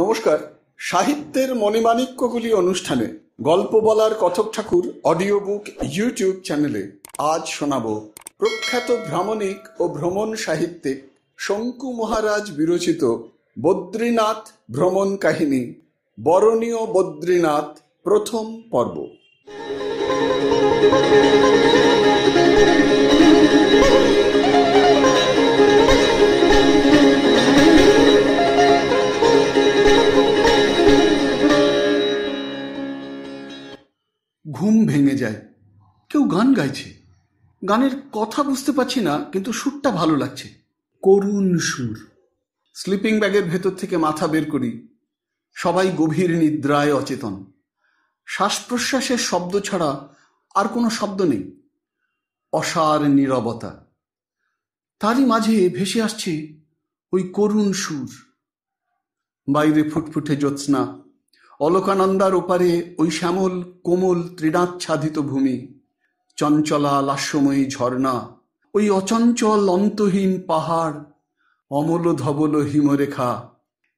নমস্কার সাহিত্যের মণিমাণিক্যগুলি অনুষ্ঠানে গল্প বলার কথক ঠাকুর অডিও বুক ইউটিউব চ্যানেলে আজ শোনাব প্রখ্যাত ভ্রামণিক ও ভ্রমণ সাহিত্যিক শঙ্কু মহারাজ বিরচিত বদ্রীনাথ ভ্রমণ কাহিনী বরণীয় বদ্রীনাথ প্রথম পর্ব ঘুম ভেঙে যায় কেউ গান গাইছে গানের কথা বুঝতে পারছি না কিন্তু সুরটা ভালো লাগছে করুণ সুর স্লিপিং ব্যাগের ভেতর থেকে মাথা বের করি সবাই গভীর নিদ্রায় অচেতন শ্বাস প্রশ্বাসের শব্দ ছাড়া আর কোনো শব্দ নেই অসার নীরবতা তারই মাঝে ভেসে আসছে ওই করুণ সুর বাইরে ফুটফুটে জ্যোৎস্না অলকানন্দার ওপারে ওই শ্যামল কোমল তৃণাচ্ছাদিত ভূমি চঞ্চলা লাস্যময়ী ঝর্ণা ওই অচঞ্চল অন্তহীন পাহাড় অমল ধবল হিমরেখা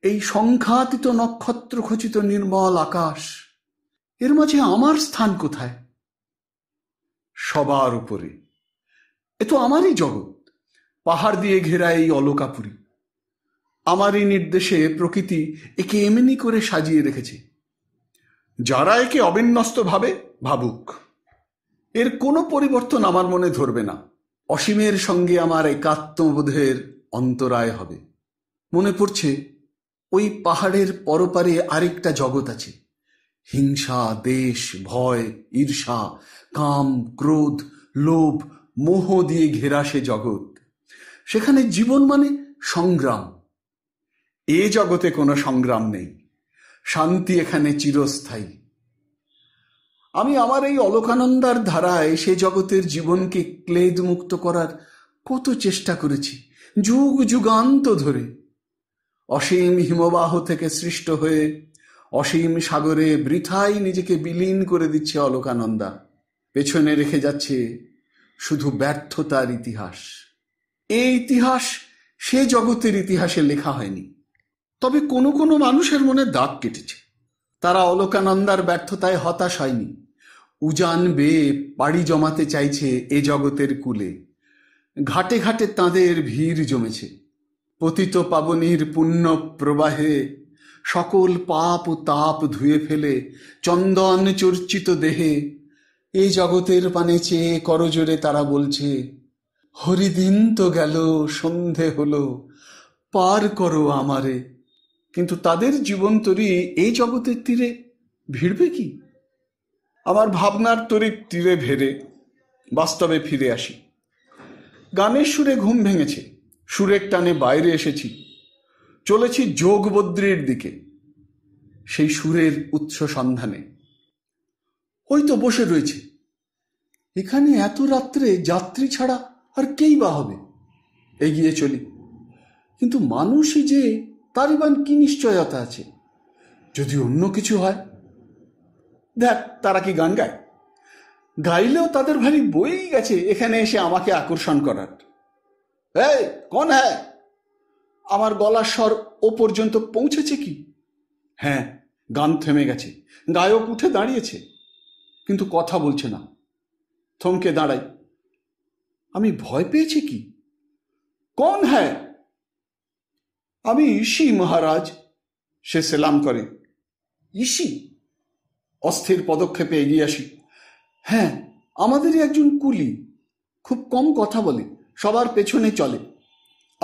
এই সংখ্যাতীত নক্ষত্র খচিত নির্মল আকাশ এর মাঝে আমার স্থান কোথায় সবার উপরে এ তো আমারই জগৎ পাহাড় দিয়ে ঘেরা এই অলকাপুরী আমার এই নির্দেশে প্রকৃতি একে এমনি করে সাজিয়ে রেখেছে যারা একে অবিন্যস্ত ভাবে ভাবুক এর কোনো পরিবর্তন আমার মনে ধরবে না অসীমের সঙ্গে আমার একাত্মবোধের অন্তরায় হবে মনে পড়ছে ওই পাহাড়ের পরপারে আরেকটা জগৎ আছে হিংসা দেশ ভয় ঈর্ষা কাম ক্রোধ লোভ মোহ দিয়ে ঘেরা সে জগৎ সেখানে জীবন মানে সংগ্রাম এ জগতে কোনো সংগ্রাম নেই শান্তি এখানে চিরস্থায়ী আমি আমার এই অলোকানন্দার ধারায় সে জগতের জীবনকে ক্লেদ মুক্ত করার কত চেষ্টা করেছি যুগ যুগান্ত ধরে অসীম হিমবাহ থেকে সৃষ্ট হয়ে অসীম সাগরে বৃথাই নিজেকে বিলীন করে দিচ্ছে অলোকানন্দা পেছনে রেখে যাচ্ছে শুধু ব্যর্থতার ইতিহাস এই ইতিহাস সে জগতের ইতিহাসে লেখা হয়নি তবে কোনো কোনো মানুষের মনে দাগ কেটেছে তারা অলোকানন্দার ব্যর্থতায় হতাশ হয়নি উজান বেয়ে পাড়ি জমাতে চাইছে এ জগতের কুলে ঘাটে ঘাটে তাঁদের ভিড় জমেছে পতিত পাবনির পুণ্য প্রবাহে সকল পাপ তাপ ধুয়ে ফেলে চন্দন চর্চিত দেহে এ জগতের পানে চেয়ে করজোরে তারা বলছে হরিদিন তো গেল সন্ধে হলো পার করো আমারে কিন্তু তাদের জীবন তরি এই জগতের তীরে ভিড়বে কি আমার ভাবনার তরি তীরে ভেড়ে বাস্তবে ফিরে আসি গানের সুরে ঘুম ভেঙেছে সুরের টানে বাইরে এসেছি চলেছি যোগবদ্রীর দিকে সেই সুরের উৎস সন্ধানে ওই তো বসে রয়েছে এখানে এত রাত্রে যাত্রী ছাড়া আর কেই বা হবে এগিয়ে চলি কিন্তু মানুষই যে তালিবান কি নিশ্চয়তা আছে যদি অন্য কিছু হয় দেখ তারা কি গান গায় গাইলেও তাদের ভারি বই গেছে এখানে এসে আমাকে আকর্ষণ করার এই কোন হ্যাঁ আমার গলার স্বর ও পর্যন্ত পৌঁছেছে কি হ্যাঁ গান থেমে গেছে গায়ক উঠে দাঁড়িয়েছে কিন্তু কথা বলছে না থমকে দাঁড়াই আমি ভয় পেয়েছি কি কোন হ্যাঁ আমি ইসি মহারাজ সে সেলাম করে ইসি অস্থির পদক্ষেপে এগিয়ে আসি হ্যাঁ আমাদেরই একজন কুলি খুব কম কথা বলে সবার পেছনে চলে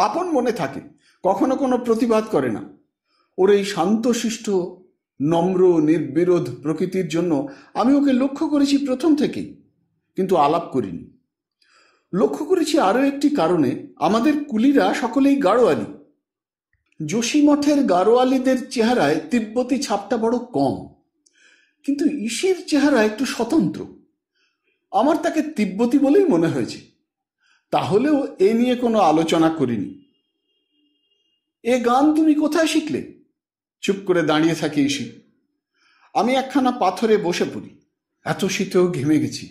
আপন মনে থাকে কখনো কোনো প্রতিবাদ করে না ওর এই শান্তশিষ্ট নম্র নির্বিরোধ প্রকৃতির জন্য আমি ওকে লক্ষ্য করেছি প্রথম থেকেই কিন্তু আলাপ করিনি লক্ষ্য করেছি আরও একটি কারণে আমাদের কুলিরা সকলেই গাড়োয়ালি যোশীমঠের গারোয়ালিদের চেহারায় তিব্বতী ছাপটা বড় কম কিন্তু ইসির চেহারা একটু স্বতন্ত্র আমার তাকে তিব্বতী বলেই মনে হয়েছে তাহলেও এ নিয়ে কোনো আলোচনা করিনি এ গান তুমি কোথায় শিখলে চুপ করে দাঁড়িয়ে থাকি ইসি আমি একখানা পাথরে বসে পড়ি এত শীতেও ঘেমে গেছি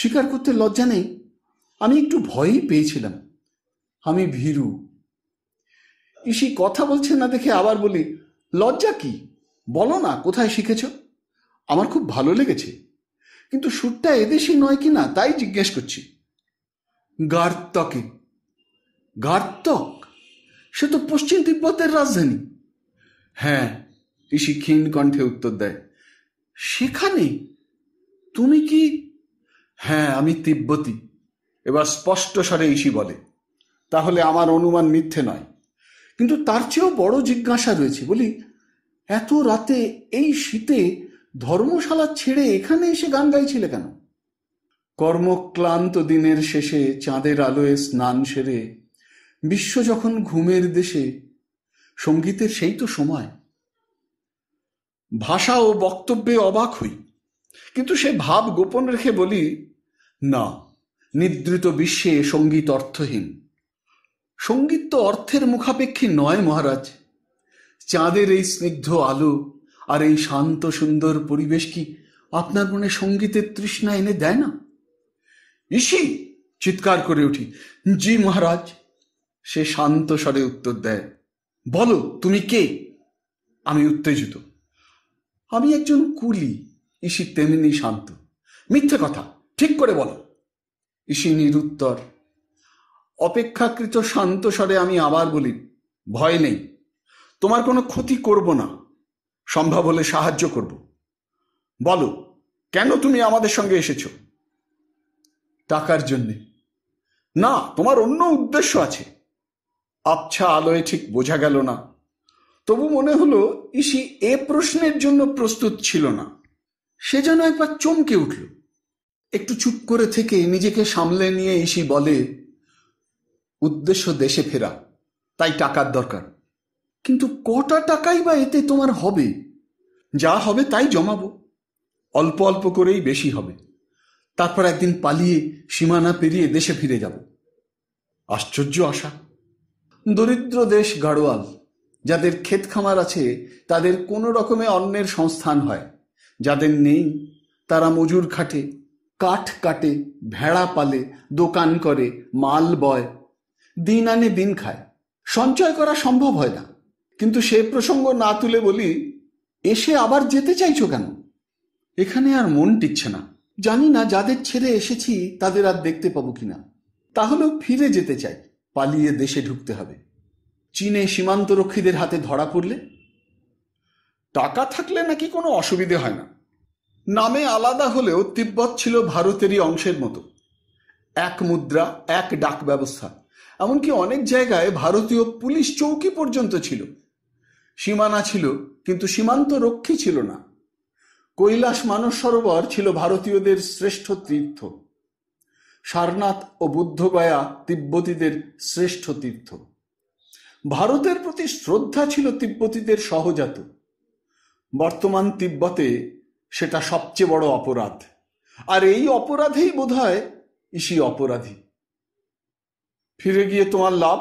স্বীকার করতে লজ্জা নেই আমি একটু ভয়ই পেয়েছিলাম আমি ভীরু ইসি কথা বলছে না দেখে আবার বলি লজ্জা কি বলো না কোথায় শিখেছ আমার খুব ভালো লেগেছে কিন্তু সুরটা এদেশি নয় কি না তাই জিজ্ঞেস করছি গার্তকে গার্তক সে তো পশ্চিম তিব্বতের রাজধানী হ্যাঁ ঋষি ক্ষীণ কণ্ঠে উত্তর দেয় সেখানে তুমি কি হ্যাঁ আমি তিব্বতী এবার স্পষ্ট স্বরে ঋষি বলে তাহলে আমার অনুমান মিথ্যে নয় কিন্তু তার চেয়েও বড় জিজ্ঞাসা রয়েছে বলি এত রাতে এই শীতে ধর্মশালা ছেড়ে এখানে এসে গান গাইছিলে কেন কর্মক্লান্ত দিনের শেষে চাঁদের আলোয় স্নান সেরে বিশ্ব যখন ঘুমের দেশে সঙ্গীতের সেই তো সময় ভাষা ও বক্তব্যে অবাক হই কিন্তু সে ভাব গোপন রেখে বলি না নিদ্রিত বিশ্বে সঙ্গীত অর্থহীন সঙ্গীত তো অর্থের মুখাপেক্ষী নয় মহারাজ চাঁদের এই স্নিগ্ধ আলো আর এই শান্ত সুন্দর পরিবেশ কি আপনার মনে সঙ্গীতের তৃষ্ণা এনে দেয় না ইসি চিৎকার করে উঠি জি মহারাজ সে শান্ত স্বরে উত্তর দেয় বলো তুমি কে আমি উত্তেজিত আমি একজন কুলি ইসি তেমনি শান্ত মিথ্যে কথা ঠিক করে বলো ইসি নিরুত্তর অপেক্ষাকৃত শান্ত স্বরে আমি আবার বলি ভয় নেই তোমার কোনো ক্ষতি করব না সম্ভব হলে সাহায্য করব বলো কেন তুমি আমাদের সঙ্গে এসেছ টাকার জন্যে না তোমার অন্য উদ্দেশ্য আছে আবছা আলোয় ঠিক বোঝা গেল না তবু মনে হলো ইসি এ প্রশ্নের জন্য প্রস্তুত ছিল না সে যেন একবার চমকে উঠল একটু চুপ করে থেকে নিজেকে সামলে নিয়ে ইসি বলে উদ্দেশ্য দেশে ফেরা তাই টাকার দরকার কিন্তু কটা টাকাই বা এতে তোমার হবে যা হবে তাই জমাবো অল্প অল্প করেই বেশি হবে তারপর একদিন পালিয়ে সীমানা পেরিয়ে দেশে ফিরে যাব আশ্চর্য আশা দরিদ্র দেশ গাড়োয়াল যাদের ক্ষেত খামার আছে তাদের কোনো রকমে অন্যের সংস্থান হয় যাদের নেই তারা মজুর খাটে কাঠ কাটে ভেড়া পালে দোকান করে মাল বয় দিন আনে দিন খায় সঞ্চয় করা সম্ভব হয় না কিন্তু সে প্রসঙ্গ না তুলে বলি এসে আবার যেতে চাইছো কেন এখানে আর মন টিকছে না জানি না যাদের ছেড়ে এসেছি তাদের আর দেখতে পাবো কিনা তাহলেও ফিরে যেতে চাই পালিয়ে দেশে ঢুকতে হবে চীনে সীমান্তরক্ষীদের হাতে ধরা পড়লে টাকা থাকলে নাকি কোনো অসুবিধে হয় না নামে আলাদা হলেও তিব্বত ছিল ভারতেরই অংশের মতো এক মুদ্রা এক ডাক ব্যবস্থা এমনকি অনেক জায়গায় ভারতীয় পুলিশ চৌকি পর্যন্ত ছিল সীমানা ছিল কিন্তু সীমান্ত রক্ষী ছিল না কৈলাস মানস সরোবর ছিল ভারতীয়দের শ্রেষ্ঠ তীর্থ সারনাথ ও বুদ্ধগয়া তিব্বতীদের শ্রেষ্ঠ তীর্থ ভারতের প্রতি শ্রদ্ধা ছিল তিব্বতীদের সহজাত বর্তমান তিব্বতে সেটা সবচেয়ে বড় অপরাধ আর এই অপরাধেই বোধহয় ইসি অপরাধী ফিরে গিয়ে তোমার লাভ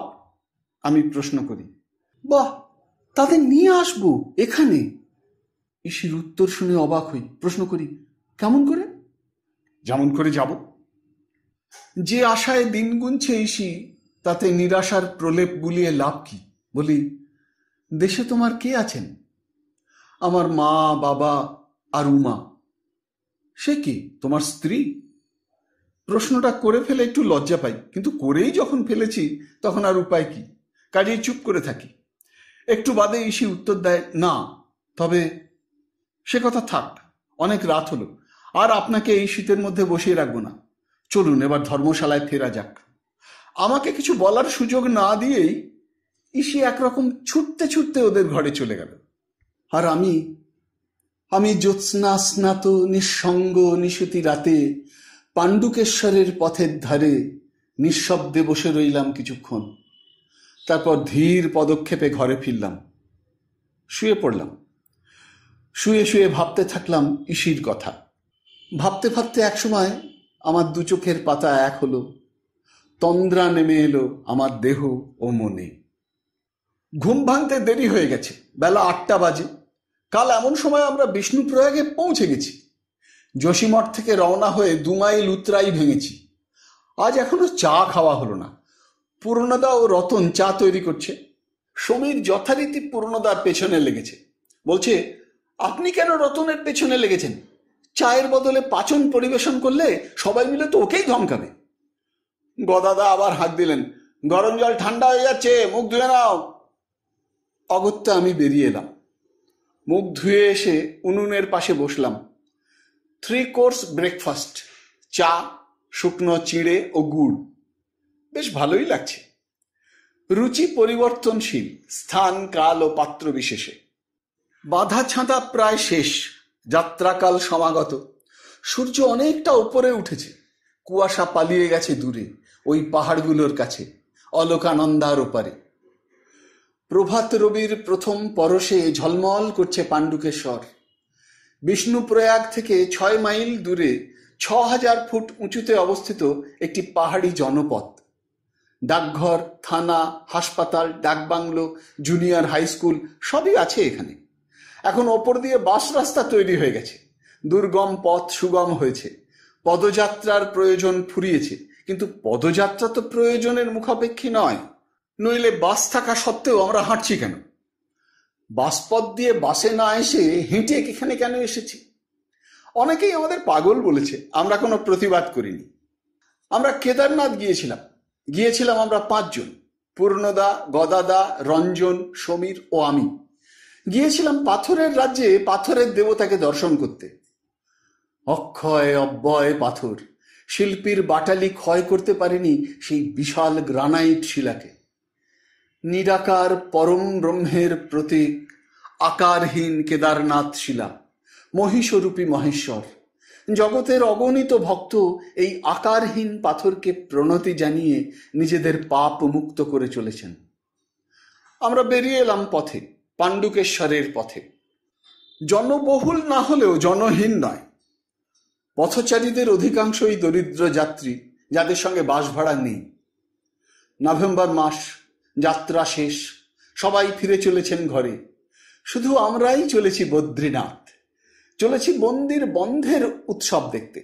আমি প্রশ্ন করি বাহ তাদের নিয়ে আসবো এখানে ইসির উত্তর শুনে অবাক হই প্রশ্ন করি কেমন করে যেমন করে যাব যে আশায় দিন গুনছে ইসি তাতে নিরাশার প্রলেপ বুলিয়ে লাভ কি বলি দেশে তোমার কে আছেন আমার মা বাবা আর উমা সে কি তোমার স্ত্রী প্রশ্নটা করে ফেলে একটু লজ্জা পাই কিন্তু করেই যখন ফেলেছি তখন আর উপায় কি কাজেই চুপ করে থাকি একটু বাদে ইসি উত্তর দেয় না তবে সে কথা থাক অনেক রাত হলো আর আপনাকে এই শীতের মধ্যে বসিয়ে রাখবো না চলুন এবার ধর্মশালায় ফেরা যাক আমাকে কিছু বলার সুযোগ না দিয়েই ইসি একরকম ছুটতে ছুটতে ওদের ঘরে চলে গেল আর আমি আমি জ্যোৎস্না স্নাত নিঃসঙ্গ নিশুতি রাতে পাণ্ডুকেশ্বরের পথের ধারে নিঃশব্দে বসে রইলাম কিছুক্ষণ তারপর ধীর পদক্ষেপে ঘরে ফিরলাম শুয়ে পড়লাম শুয়ে শুয়ে ভাবতে থাকলাম ইসির কথা ভাবতে ভাবতে একসময় আমার দু চোখের পাতা এক হলো তন্দ্রা নেমে এলো আমার দেহ ও মনে ঘুম ভাঙতে দেরি হয়ে গেছে বেলা আটটা বাজে কাল এমন সময় আমরা বিষ্ণুপ্রয়াগে পৌঁছে গেছি যোশীমঠ থেকে রওনা হয়ে দু মাইল উত্তরাই ভেঙেছি আজ এখনো চা খাওয়া হলো না পূর্ণদা ও রতন চা তৈরি করছে সমীর যথারীতি পূর্ণদার পেছনে লেগেছে বলছে আপনি কেন রতনের পেছনে লেগেছেন চায়ের বদলে পাচন পরিবেশন করলে সবাই মিলে তো ওকেই ধমকাবে গদাদা আবার হাত দিলেন গরম জল ঠান্ডা হয়ে যাচ্ছে মুখ ধুয়ে নাও অগত্যা আমি বেরিয়ে এলাম মুখ ধুয়ে এসে উনুনের পাশে বসলাম থ্রি কোর্স ব্রেকফাস্ট চা শুকনো চিঁড়ে ও গুড় বেশ ভালোই লাগছে রুচি পরিবর্তনশীল স্থান কাল ও পাত্র বিশেষে বাধা ছাঁদা প্রায় শেষ যাত্রাকাল সমাগত সূর্য অনেকটা উপরে উঠেছে কুয়াশা পালিয়ে গেছে দূরে ওই পাহাড়গুলোর কাছে অলোকানন্দার ওপারে প্রভাত রবির প্রথম পরশে ঝলমল করছে পাণ্ডুকেশ্বর বিষ্ণুপ্রয়াগ থেকে ছয় মাইল দূরে ছ হাজার ফুট উঁচুতে অবস্থিত একটি পাহাড়ি জনপদ ডাকঘর থানা হাসপাতাল ডাকবাংলো জুনিয়র হাই স্কুল সবই আছে এখানে এখন ওপর দিয়ে বাস রাস্তা তৈরি হয়ে গেছে দুর্গম পথ সুগম হয়েছে পদযাত্রার প্রয়োজন ফুরিয়েছে কিন্তু পদযাত্রা তো প্রয়োজনের মুখাপেক্ষী নয় নইলে বাস থাকা সত্ত্বেও আমরা হাঁটছি কেন বাসপথ দিয়ে বাসে না এসে হেঁটে এখানে কেন এসেছি অনেকেই আমাদের পাগল বলেছে আমরা কোনো প্রতিবাদ করিনি আমরা কেদারনাথ গিয়েছিলাম গিয়েছিলাম আমরা পাঁচজন পূর্ণদা গদাদা রঞ্জন সমীর ও আমি গিয়েছিলাম পাথরের রাজ্যে পাথরের দেবতাকে দর্শন করতে অক্ষয় অব্যয় পাথর শিল্পীর বাটালি ক্ষয় করতে পারেনি সেই বিশাল গ্রানাইট শিলাকে নিরাকার পরম ব্রহ্মের প্রতীক আকারহীন কেদারনাথ শিলা মহিষরূপী মহেশ্বর জগতের অগণিত ভক্ত এই আকারহীন পাথরকে প্রণতি জানিয়ে নিজেদের পাপ মুক্ত করে চলেছেন আমরা বেরিয়ে এলাম পথে পাণ্ডুকেশ্বরের পথে জনবহুল না হলেও জনহীন নয় পথচারীদের অধিকাংশই দরিদ্র যাত্রী যাদের সঙ্গে বাস ভাড়া নেই নভেম্বর মাস যাত্রা শেষ সবাই ফিরে চলেছেন ঘরে শুধু আমরাই চলেছি বদ্রীনাথ চলেছি মন্দির বন্ধের উৎসব দেখতে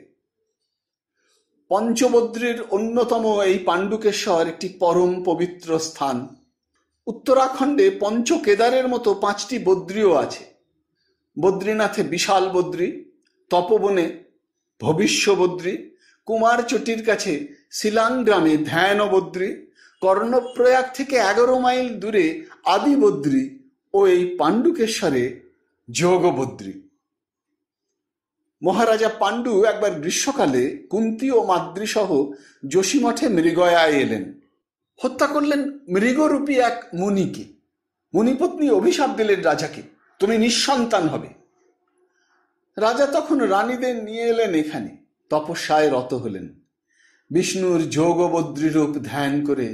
পঞ্চবদ্রীর অন্যতম এই পাণ্ডুকেশ্বর একটি পরম পবিত্র স্থান উত্তরাখণ্ডে পঞ্চকেদারের মতো পাঁচটি বদ্রীও আছে বদ্রীনাথে বিশাল বদ্রী তপবনে ভবিষ্য বদ্রী কুমারচটির কাছে শিলাং গ্রামে ধ্যান বদ্রী কর্ণপ্রয়াগ থেকে এগারো মাইল দূরে আদিবদ্রী ও এই পাণ্ডুকেশ্বরে যোগবদ্রী মহারাজা পাণ্ডু একবার গ্রীষ্মকালে কুন্তি ও মাদ্রিসহ যোশীমঠে মৃগয়ায় এলেন হত্যা করলেন মৃগরূপী এক মুনিকে মুনিপত্নী অভিশাপ দিলেন রাজাকে তুমি নিঃসন্তান হবে রাজা তখন রানীদের নিয়ে এলেন এখানে তপস্যায় রত হলেন বিষ্ণুর যোগবদ্রী রূপ ধ্যান করে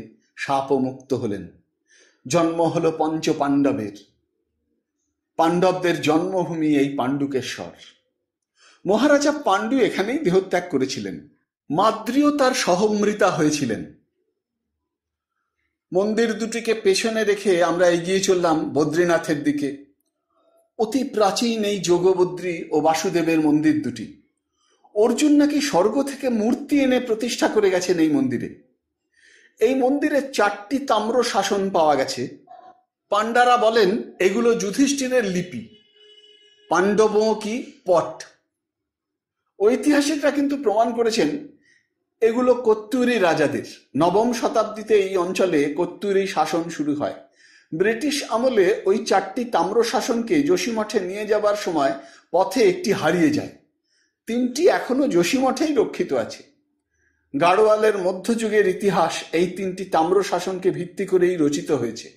মুক্ত হলেন জন্ম হল পঞ্চ পাণ্ডবের পাণ্ডবদের জন্মভূমি এই পাণ্ডুকেশ্বর মহারাজা পাণ্ডু এখানেই দেহত্যাগ করেছিলেন মাদ্রিও তার সহমৃতা হয়েছিলেন মন্দির দুটিকে পেছনে রেখে আমরা এগিয়ে চললাম বদ্রীনাথের দিকে অতি প্রাচীন এই যোগবদ্রী ও বাসুদেবের মন্দির দুটি অর্জুন নাকি স্বর্গ থেকে মূর্তি এনে প্রতিষ্ঠা করে গেছেন এই মন্দিরে এই মন্দিরে চারটি তাম্র শাসন পাওয়া গেছে পাণ্ডারা বলেন এগুলো যুধিষ্ঠিরের লিপি পাণ্ডব কি পট ঐতিহাসিকরা কিন্তু প্রমাণ করেছেন এগুলো কত্তুরি রাজাদের নবম শতাব্দীতে এই অঞ্চলে কত্তুরি শাসন শুরু হয় ব্রিটিশ আমলে ওই চারটি তাম্র শাসনকে যোশীমঠে নিয়ে যাবার সময় পথে একটি হারিয়ে যায় তিনটি এখনো যোশীমঠেই রক্ষিত আছে গাড়োয়ালের মধ্যযুগের ইতিহাস এই তিনটি তাম্র শাসনকে ভিত্তি করেই রচিত হয়েছে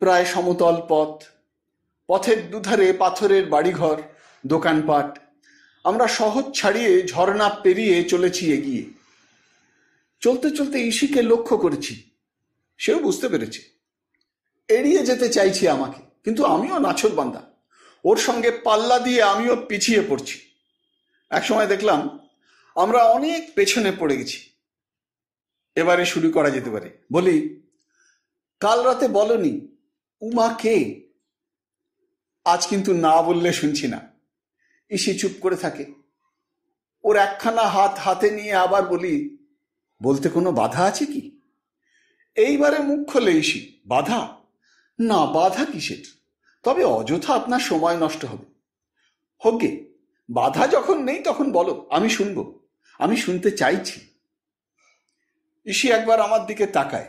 প্রায় সমতল পথ পথের দুধারে পাথরের বাড়িঘর দোকানপাট আমরা শহর ছাড়িয়ে ঝর্ণা পেরিয়ে চলেছি এগিয়ে চলতে চলতে ইসিকে লক্ষ্য করেছি সেও বুঝতে পেরেছে এড়িয়ে যেতে চাইছি আমাকে কিন্তু আমিও নাছর বান্দা ওর সঙ্গে পাল্লা দিয়ে আমিও পিছিয়ে পড়ছি একসময় দেখলাম আমরা অনেক পেছনে পড়ে গেছি এবারে শুরু করা যেতে পারে বলি কাল রাতে বলনি উমা কে আজ কিন্তু না বললে শুনছি না ইসি চুপ করে থাকে ওর একখানা হাত হাতে নিয়ে আবার বলি বলতে কোনো বাধা আছে কি এইবারে মুখ খোলে ইসি বাধা না বাধা কিসের তবে অযথা আপনার সময় নষ্ট হবে হোক গে বাধা যখন নেই তখন বলো আমি শুনবো আমি শুনতে চাইছি ঋষি একবার আমার দিকে তাকায়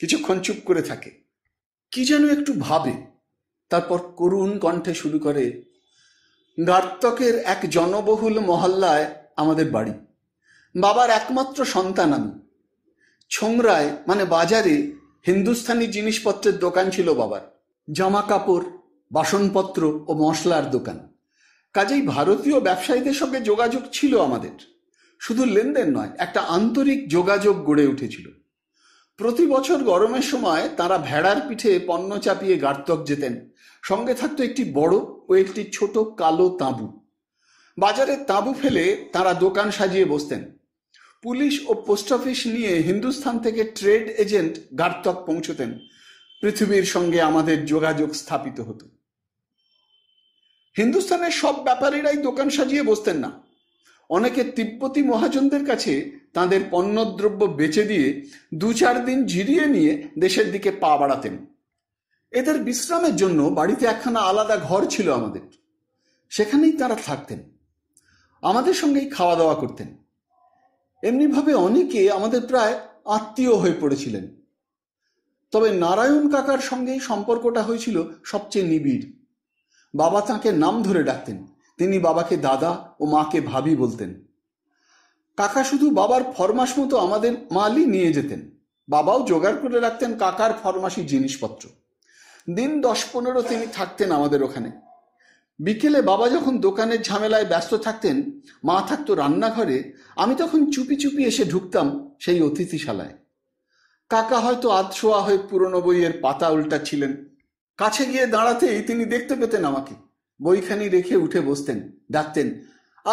কিছুক্ষণ চুপ করে থাকে কি যেন একটু ভাবে তারপর করুণ কণ্ঠে শুরু করে গার্তকের এক জনবহুল মহল্লায় আমাদের বাড়ি বাবার একমাত্র সন্তান আমি ছোংরায় মানে বাজারে হিন্দুস্থানি জিনিসপত্রের দোকান ছিল বাবার জামা কাপড় বাসনপত্র ও মশলার দোকান কাজেই ভারতীয় ব্যবসায়ীদের সঙ্গে যোগাযোগ ছিল আমাদের শুধু লেনদেন নয় একটা আন্তরিক যোগাযোগ গড়ে উঠেছিল প্রতি বছর গরমের সময় তারা ভেড়ার পিঠে পণ্য চাপিয়ে গার্তক যেতেন সঙ্গে থাকতো একটি বড় ও একটি ছোট কালো তাঁবু বাজারে তাঁবু ফেলে তারা দোকান সাজিয়ে বসতেন পুলিশ ও পোস্ট অফিস নিয়ে হিন্দুস্থান থেকে ট্রেড এজেন্ট গার্তক পৌঁছতেন পৃথিবীর সঙ্গে আমাদের যোগাযোগ স্থাপিত হতো হিন্দুস্থানের সব ব্যাপারীরাই দোকান সাজিয়ে বসতেন না অনেকে তিব্বতী মহাজনদের কাছে তাদের পণ্যদ্রব্য বেচে দিয়ে দু চার দিন ঝিরিয়ে নিয়ে দেশের দিকে পা বাড়াতেন এদের বিশ্রামের জন্য বাড়িতে একখানা আলাদা ঘর ছিল আমাদের সেখানেই তারা থাকতেন আমাদের সঙ্গেই খাওয়া দাওয়া করতেন এমনিভাবে অনেকে আমাদের প্রায় আত্মীয় হয়ে পড়েছিলেন তবে নারায়ণ কাকার সঙ্গেই সম্পর্কটা হয়েছিল সবচেয়ে নিবিড় বাবা তাকে নাম ধরে ডাকতেন তিনি বাবাকে দাদা ও মাকে ভাবি বলতেন কাকা শুধু বাবার ফরমাস মতো আমাদের মালই নিয়ে যেতেন বাবাও জোগাড় করে রাখতেন কাকার ফরমাসি জিনিসপত্র দিন দশ পনেরো তিনি থাকতেন আমাদের ওখানে বিকেলে বাবা যখন দোকানের ঝামেলায় ব্যস্ত থাকতেন মা থাকতো রান্নাঘরে আমি তখন চুপি চুপি এসে ঢুকতাম সেই অতিথিশালায় কাকা হয়তো আধশোয়া হয়ে পুরনো বইয়ের পাতা ছিলেন কাছে গিয়ে দাঁড়াতেই তিনি দেখতে পেতেন আমাকে বইখানি রেখে উঠে বসতেন ডাকতেন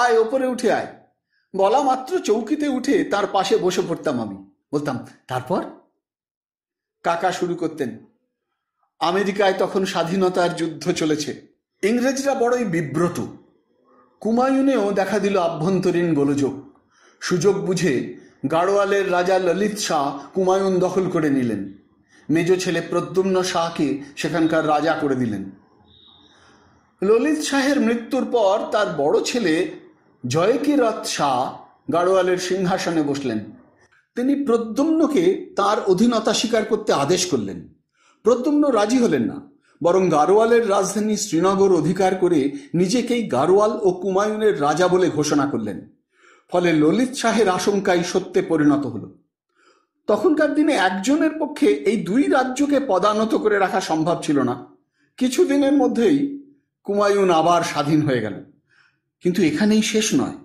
আয় ওপরে উঠে আয় বলা মাত্র চৌকিতে উঠে তার পাশে বসে পড়তাম আমি বলতাম তারপর কাকা শুরু করতেন আমেরিকায় তখন স্বাধীনতার যুদ্ধ চলেছে ইংরেজরা বড়ই বিব্রত কুমায়ুনেও দেখা দিল আভ্যন্তরীণ গোলযোগ সুযোগ বুঝে গাড়োয়ালের রাজা ললিত শাহ কুমায়ুন দখল করে নিলেন মেজ ছেলে প্রদ্যুম্ন শাহকে সেখানকার রাজা করে দিলেন ললিত শাহের মৃত্যুর পর তার বড় ছেলে জয়কিরথ শাহ গাড়োয়ালের সিংহাসনে বসলেন তিনি প্রদ্যুম্নকে তার অধীনতা স্বীকার করতে আদেশ করলেন প্রদ্যুম্ন রাজি হলেন না বরং গাড়োয়ালের রাজধানী শ্রীনগর অধিকার করে নিজেকেই গাড়োয়াল ও কুমায়ুনের রাজা বলে ঘোষণা করলেন ফলে ললিত শাহের আশঙ্কাই সত্যে পরিণত হল তখনকার দিনে একজনের পক্ষে এই দুই রাজ্যকে পদানত করে রাখা সম্ভব ছিল না কিছুদিনের মধ্যেই কুমায়ুন আবার স্বাধীন হয়ে গেল কিন্তু এখানেই শেষ নয়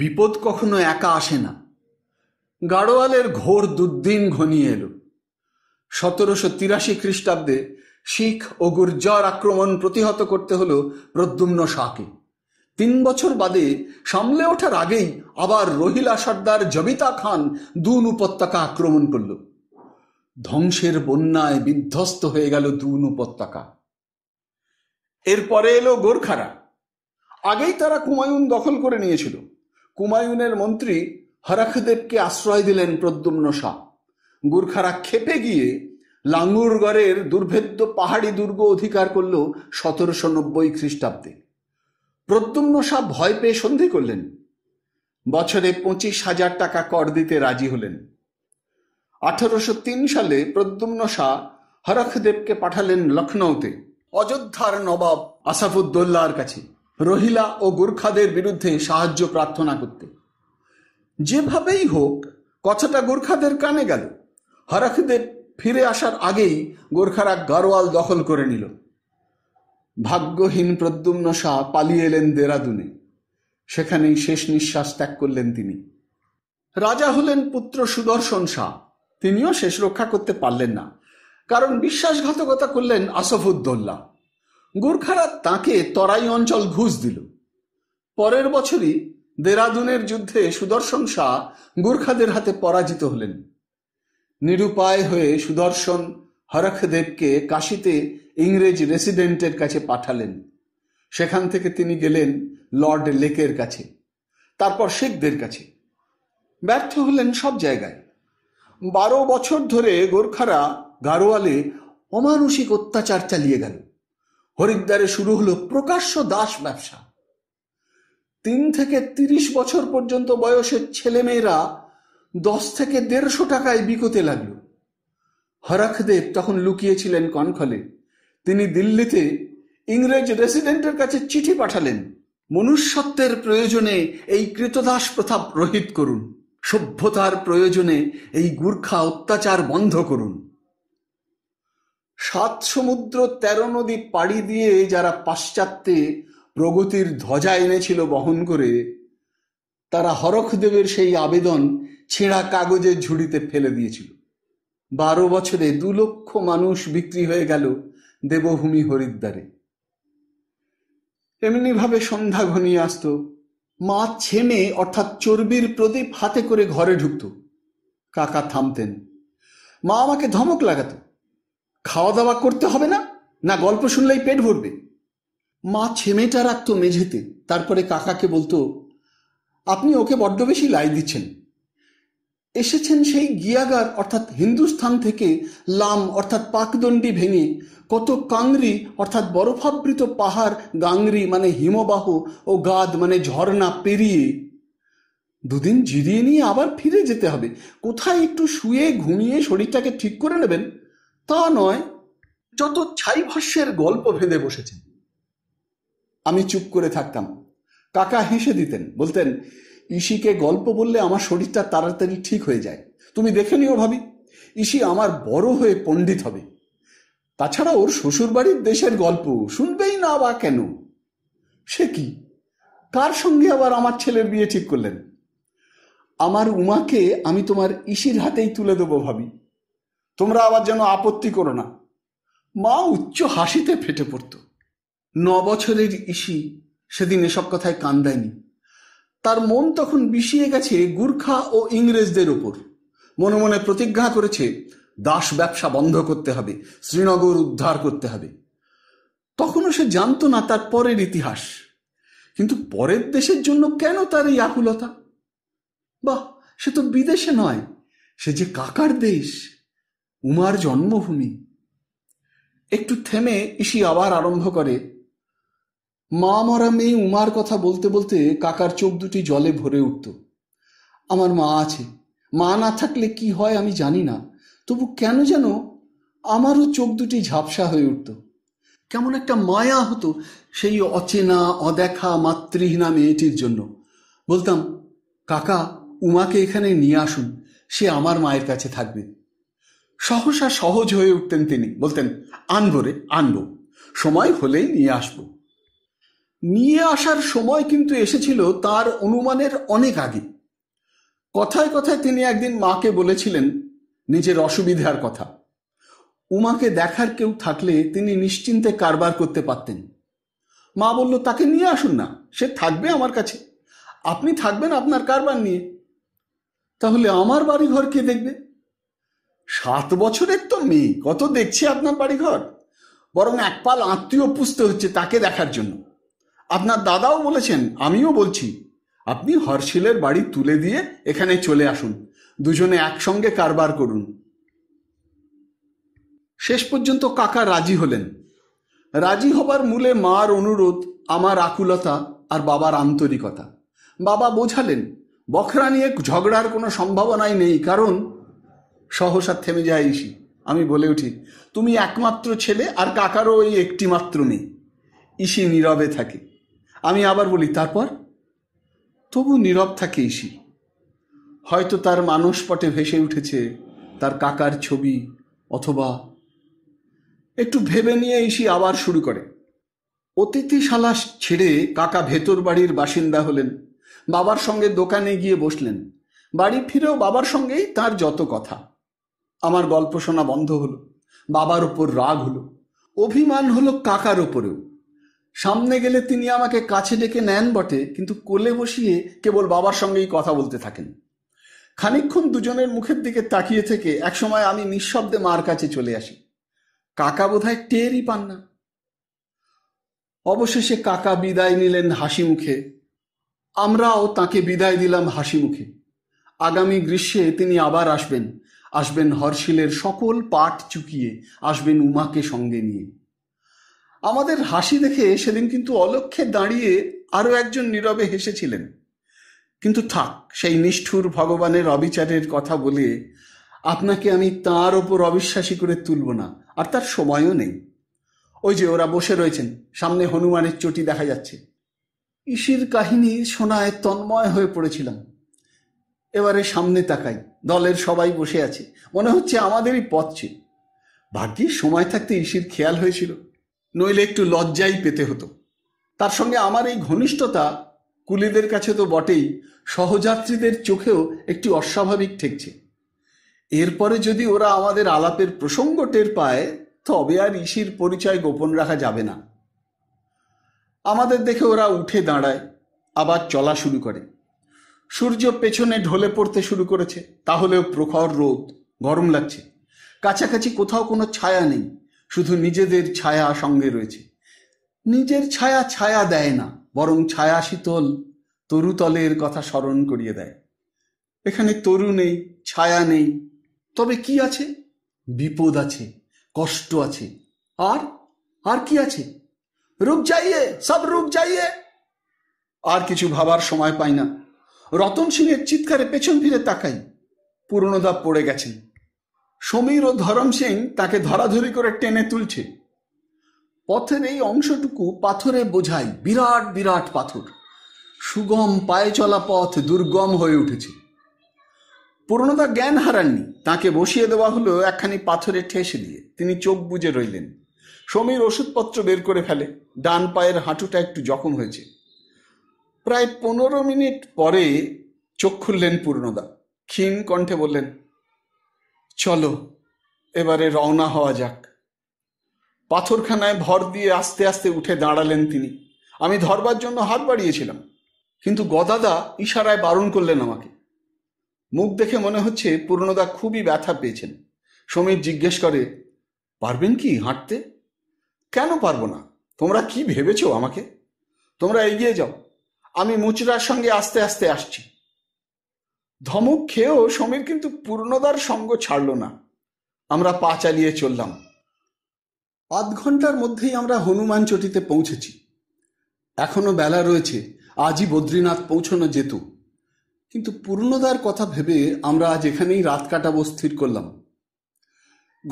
বিপদ কখনো একা আসে না গাড়োয়ালের ঘোর দুর্দিন ঘনিয়ে এলো সতেরোশো তিরাশি খ্রিস্টাব্দে শিখ ও গুর্জর আক্রমণ প্রতিহত করতে হল প্রদ্যুম্ন শাহকে তিন বছর বাদে সামলে ওঠার আগেই আবার রহিলা সর্দার জবিতা খান দুন উপত্যকা আক্রমণ করল ধ্বংসের বন্যায় বিধ্বস্ত হয়ে গেল দুন উপত্যকা এরপরে এলো গোর্খারা আগেই তারা কুমায়ুন দখল করে নিয়েছিল কুমায়ুনের মন্ত্রী হরাখদেবকে আশ্রয় দিলেন প্রদ্যুম্ন শাহ গোর্খারা খেপে গিয়ে লাঙ্গুরগড়ের দুর্ভেদ্য পাহাড়ি দুর্গ অধিকার করল সতেরোশো নব্বই খ্রিস্টাব্দে প্রদ্যুম্ন শাহ ভয় পেয়ে সন্ধি করলেন বছরে পঁচিশ হাজার টাকা কর দিতে রাজি হলেন আঠারোশো তিন সালে প্রদ্যুম্ন শাহ হরখদেবকে পাঠালেন লখনৌতে অযোধ্যার নবাব আসাফুদ্দোল্লার কাছে রহিলা ও গোর্খাদের বিরুদ্ধে সাহায্য প্রার্থনা করতে যেভাবেই হোক কথাটা গোর্খাদের কানে গেল হরাখিদের ফিরে আসার আগেই গোর্খারা গারোয়াল দখল করে নিল ভাগ্যহীন প্রদ্যুম্ন শাহ পালিয়ে এলেন দেরাদুনে সেখানেই শেষ নিঃশ্বাস ত্যাগ করলেন তিনি রাজা হলেন পুত্র সুদর্শন শাহ তিনিও শেষ রক্ষা করতে পারলেন না কারণ বিশ্বাসঘাতকতা করলেন আসফুদ্দোল্লা গোর্খারা তাকে তরাই অঞ্চল ঘুষ দিল পরের বছরই দেরাদুনের যুদ্ধে সুদর্শন শাহ গুরখাদের হাতে পরাজিত হলেন নিরুপায় হয়ে সুদর্শন হরখদেবকে কাশিতে ইংরেজ রেসিডেন্টের কাছে পাঠালেন সেখান থেকে তিনি গেলেন লর্ড লেকের কাছে তারপর শেখদের কাছে ব্যর্থ হলেন সব জায়গায় বারো বছর ধরে গোর্খারা গারোয়ালে অমানসিক অত্যাচার চালিয়ে গেল হরিদ্বারে শুরু হলো প্রকাশ্য দাস ব্যবসা তিন থেকে তিরিশ বছর পর্যন্ত বয়সের ছেলেমেয়েরা দশ থেকে দেড়শো টাকায় বিকোতে লাগল হরাখদেব তখন লুকিয়েছিলেন কনখলে তিনি দিল্লিতে ইংরেজ রেসিডেন্টের কাছে চিঠি পাঠালেন মনুষ্যত্বের প্রয়োজনে এই কৃতদাস প্রথা রহিত করুন সভ্যতার প্রয়োজনে এই গুর্খা অত্যাচার বন্ধ করুন সাত সমুদ্র তেরো নদী পাড়ি দিয়ে যারা পাশ্চাত্যে প্রগতির ধ্বজা এনেছিল বহন করে তারা হরখদেবের সেই আবেদন ছেঁড়া কাগজের ঝুড়িতে ফেলে দিয়েছিল বারো বছরে দু লক্ষ মানুষ বিক্রি হয়ে গেল দেবভূমি হরিদ্বারে ভাবে সন্ধ্যা ঘনিয়ে আসত মা ছেমে অর্থাৎ চর্বির প্রদীপ হাতে করে ঘরে ঢুকত কাকা থামতেন মা আমাকে ধমক লাগাতো খাওয়া দাওয়া করতে হবে না না গল্প শুনলেই পেট ভরবে মা ছেমেটা রাখতো মেঝেতে তারপরে কাকাকে বলতো আপনি ওকে বড্ড বেশি লাই দিচ্ছেন এসেছেন সেই গিয়াগার অর্থাৎ হিন্দুস্থান থেকে লাম অর্থাৎ পাকদণ্ডি ভেঙে কত কাংরি অর্থাৎ বরফাবৃত পাহাড় গাংরি মানে হিমবাহ ও গাদ মানে ঝর্ণা পেরিয়ে দুদিন জিরিয়ে নিয়ে আবার ফিরে যেতে হবে কোথায় একটু শুয়ে ঘুমিয়ে শরীরটাকে ঠিক করে নেবেন তা নয় যত ছাই ভাষ্যের গল্প ভেদে বসেছেন আমি চুপ করে থাকতাম কাকা হেসে দিতেন বলতেন ইসিকে গল্প বললে আমার শরীরটা তাড়াতাড়ি ঠিক হয়ে যায় তুমি দেখে নিও ভাবি ইসি আমার বড় হয়ে পণ্ডিত হবে তাছাড়া ওর শ্বশুরবাড়ির দেশের গল্প শুনবেই না বা কেন সে কি কার সঙ্গে আবার আমার ছেলের বিয়ে ঠিক করলেন আমার উমাকে আমি তোমার ইসির হাতেই তুলে দেবো ভাবি তোমরা আবার যেন আপত্তি করো না মা উচ্চ হাসিতে ফেটে পড়ত ন বছরের ইসি সেদিন এসব কথায় কান দেয়নি তার মন তখন বিষিয়ে গেছে গুর্খা ও ইংরেজদের উপর মনে মনে প্রতিজ্ঞা করেছে দাস ব্যবসা বন্ধ করতে হবে শ্রীনগর উদ্ধার করতে হবে তখনও সে জানতো না তার পরের ইতিহাস কিন্তু পরের দেশের জন্য কেন তার এই আকুলতা বাহ সে তো বিদেশে নয় সে যে কাকার দেশ উমার জন্মভূমি একটু থেমে ইসি আবার আরম্ভ করে মা মরা মেয়ে উমার কথা বলতে বলতে কাকার চোখ দুটি জলে ভরে উঠত আমার মা আছে মা না থাকলে কি হয় আমি জানি না তবু কেন যেন আমারও চোখ দুটি ঝাপসা হয়ে উঠত কেমন একটা মায়া হতো সেই অচেনা অদেখা মাতৃহীনা মেয়েটির জন্য বলতাম কাকা উমাকে এখানে নিয়ে আসুন সে আমার মায়ের কাছে থাকবে সহসা সহজ হয়ে উঠতেন তিনি বলতেন আনবো রে আনবো সময় হলেই নিয়ে আসবো নিয়ে আসার সময় কিন্তু এসেছিল তার অনুমানের অনেক আগে কথায় কথায় তিনি একদিন মাকে বলেছিলেন নিজের অসুবিধার কথা উমাকে দেখার কেউ থাকলে তিনি নিশ্চিন্তে কারবার করতে পারতেন মা বলল তাকে নিয়ে আসুন না সে থাকবে আমার কাছে আপনি থাকবেন আপনার কারবার নিয়ে তাহলে আমার বাড়ি ঘর কে দেখবে সাত বছরের তো মেয়ে কত দেখছে আপনার বাড়িঘর বরং এক পাল আত্মীয় পুষতে হচ্ছে তাকে দেখার জন্য আপনার দাদাও বলেছেন আমিও বলছি আপনি হর্ষিলের বাড়ি তুলে দিয়ে এখানে চলে আসুন দুজনে একসঙ্গে কারবার করুন শেষ পর্যন্ত কাকা রাজি হলেন রাজি হবার মূলে মার অনুরোধ আমার আকুলতা আর বাবার আন্তরিকতা বাবা বোঝালেন বখরা নিয়ে ঝগড়ার কোনো সম্ভাবনাই নেই কারণ সহসা থেমে যায় ইসি আমি বলে উঠি তুমি একমাত্র ছেলে আর কাকারও ওই একটি মাত্র মেয়ে ইসি নীরবে থাকে আমি আবার বলি তারপর তবু নীরব থাকে ইসি হয়তো তার মানুষ পটে ভেসে উঠেছে তার কাকার ছবি অথবা একটু ভেবে নিয়ে ইসি আবার শুরু করে অতিথিশালা ছেড়ে কাকা ভেতর বাড়ির বাসিন্দা হলেন বাবার সঙ্গে দোকানে গিয়ে বসলেন বাড়ি ফিরেও বাবার সঙ্গেই তার যত কথা আমার গল্প শোনা বন্ধ হলো বাবার উপর রাগ হলো অভিমান হলো কাকার ওপরেও সামনে গেলে তিনি আমাকে কাছে ডেকে নেন বটে কিন্তু কোলে বসিয়ে কেবল বাবার সঙ্গেই কথা বলতে থাকেন খানিক্ষণ দুজনের মুখের দিকে তাকিয়ে থেকে একসময় আমি নিঃশব্দে মার কাছে চলে আসি কাকা বোধহয় টেরই পান না অবশেষে কাকা বিদায় নিলেন হাসি মুখে আমরাও তাকে বিদায় দিলাম হাসি মুখে আগামী গ্রীষ্মে তিনি আবার আসবেন আসবেন হর্ষিলের সকল পাট চুকিয়ে আসবেন উমাকে সঙ্গে নিয়ে আমাদের হাসি দেখে সেদিন কিন্তু অলক্ষে দাঁড়িয়ে আরও একজন নীরবে হেসেছিলেন কিন্তু থাক সেই নিষ্ঠুর ভগবানের অবিচারের কথা বলে আপনাকে আমি তার ওপর অবিশ্বাসী করে তুলব না আর তার সময়ও নেই ওই যে ওরা বসে রয়েছেন সামনে হনুমানের চটি দেখা যাচ্ছে ইসির কাহিনী শোনায় তন্ময় হয়ে পড়েছিলাম এবারে সামনে তাকাই দলের সবাই বসে আছে মনে হচ্ছে আমাদেরই পথ ছিল ভাগ্যিস সময় থাকতে ইসির খেয়াল হয়েছিল নইলে একটু লজ্জাই পেতে হতো তার সঙ্গে আমার এই ঘনিষ্ঠতা কুলিদের কাছে তো বটেই সহযাত্রীদের চোখেও একটি অস্বাভাবিক ঠেকছে এরপরে যদি ওরা আমাদের আলাপের প্রসঙ্গ টের পায় তবে আর ইসির পরিচয় গোপন রাখা যাবে না আমাদের দেখে ওরা উঠে দাঁড়ায় আবার চলা শুরু করে সূর্য পেছনে ঢলে পড়তে শুরু করেছে তাহলেও প্রখর রোদ গরম লাগছে কাছাকাছি কোথাও কোনো ছায়া নেই শুধু নিজেদের ছায়া সঙ্গে রয়েছে নিজের ছায়া ছায়া দেয় না বরং ছায়া শীতল তরুতলের কথা স্মরণ করিয়ে দেয় এখানে তরু নেই ছায়া নেই তবে কি আছে বিপদ আছে কষ্ট আছে আর আর কি আছে রূপ যাইয়ে সব রূপ যাইয়ে আর কিছু ভাবার সময় পাই না রতন সিংয়ের চিৎকারে পেছন ফিরে তাকাই পুরনোদা পড়ে গেছেন সমীর ও ধরম সিং তাকে ধরাধরি করে টেনে তুলছে পথের এই অংশটুকু পাথরে বোঝাই বিরাট বিরাট পাথর সুগম পায়ে চলা পথ দুর্গম হয়ে উঠেছে পুরনোদা জ্ঞান হারাননি তাকে বসিয়ে দেওয়া হলো একখানি পাথরে ঠেসে দিয়ে তিনি চোখ বুজে রইলেন সমীর ওষুধপত্র বের করে ফেলে ডান পায়ের হাঁটুটা একটু জখম হয়েছে প্রায় পনেরো মিনিট পরে চোখ খুললেন পূর্ণদা ক্ষীণ কণ্ঠে বললেন চলো এবারে রওনা হওয়া যাক পাথরখানায় ভর দিয়ে আস্তে আস্তে উঠে দাঁড়ালেন তিনি আমি ধরবার জন্য হাত বাড়িয়েছিলাম কিন্তু গদাদা ইশারায় বারণ করলেন আমাকে মুখ দেখে মনে হচ্ছে পূর্ণদা খুবই ব্যথা পেয়েছেন সমীর জিজ্ঞেস করে পারবেন কি হাঁটতে কেন পারবো না তোমরা কি ভেবেছো আমাকে তোমরা এগিয়ে যাও আমি মুচড়ার সঙ্গে আস্তে আস্তে আসছি ধমক খেয়েও সমীর কিন্তু পূর্ণদার সঙ্গ ছাড়ল না আমরা পা চালিয়ে চললাম আধ ঘন্টার মধ্যেই আমরা হনুমান চটিতে পৌঁছেছি এখনো বেলা রয়েছে আজই বদ্রীনাথ পৌঁছানো যেত কিন্তু পূর্ণদার কথা ভেবে আমরা আজ এখানেই রাত কাটাবো স্থির করলাম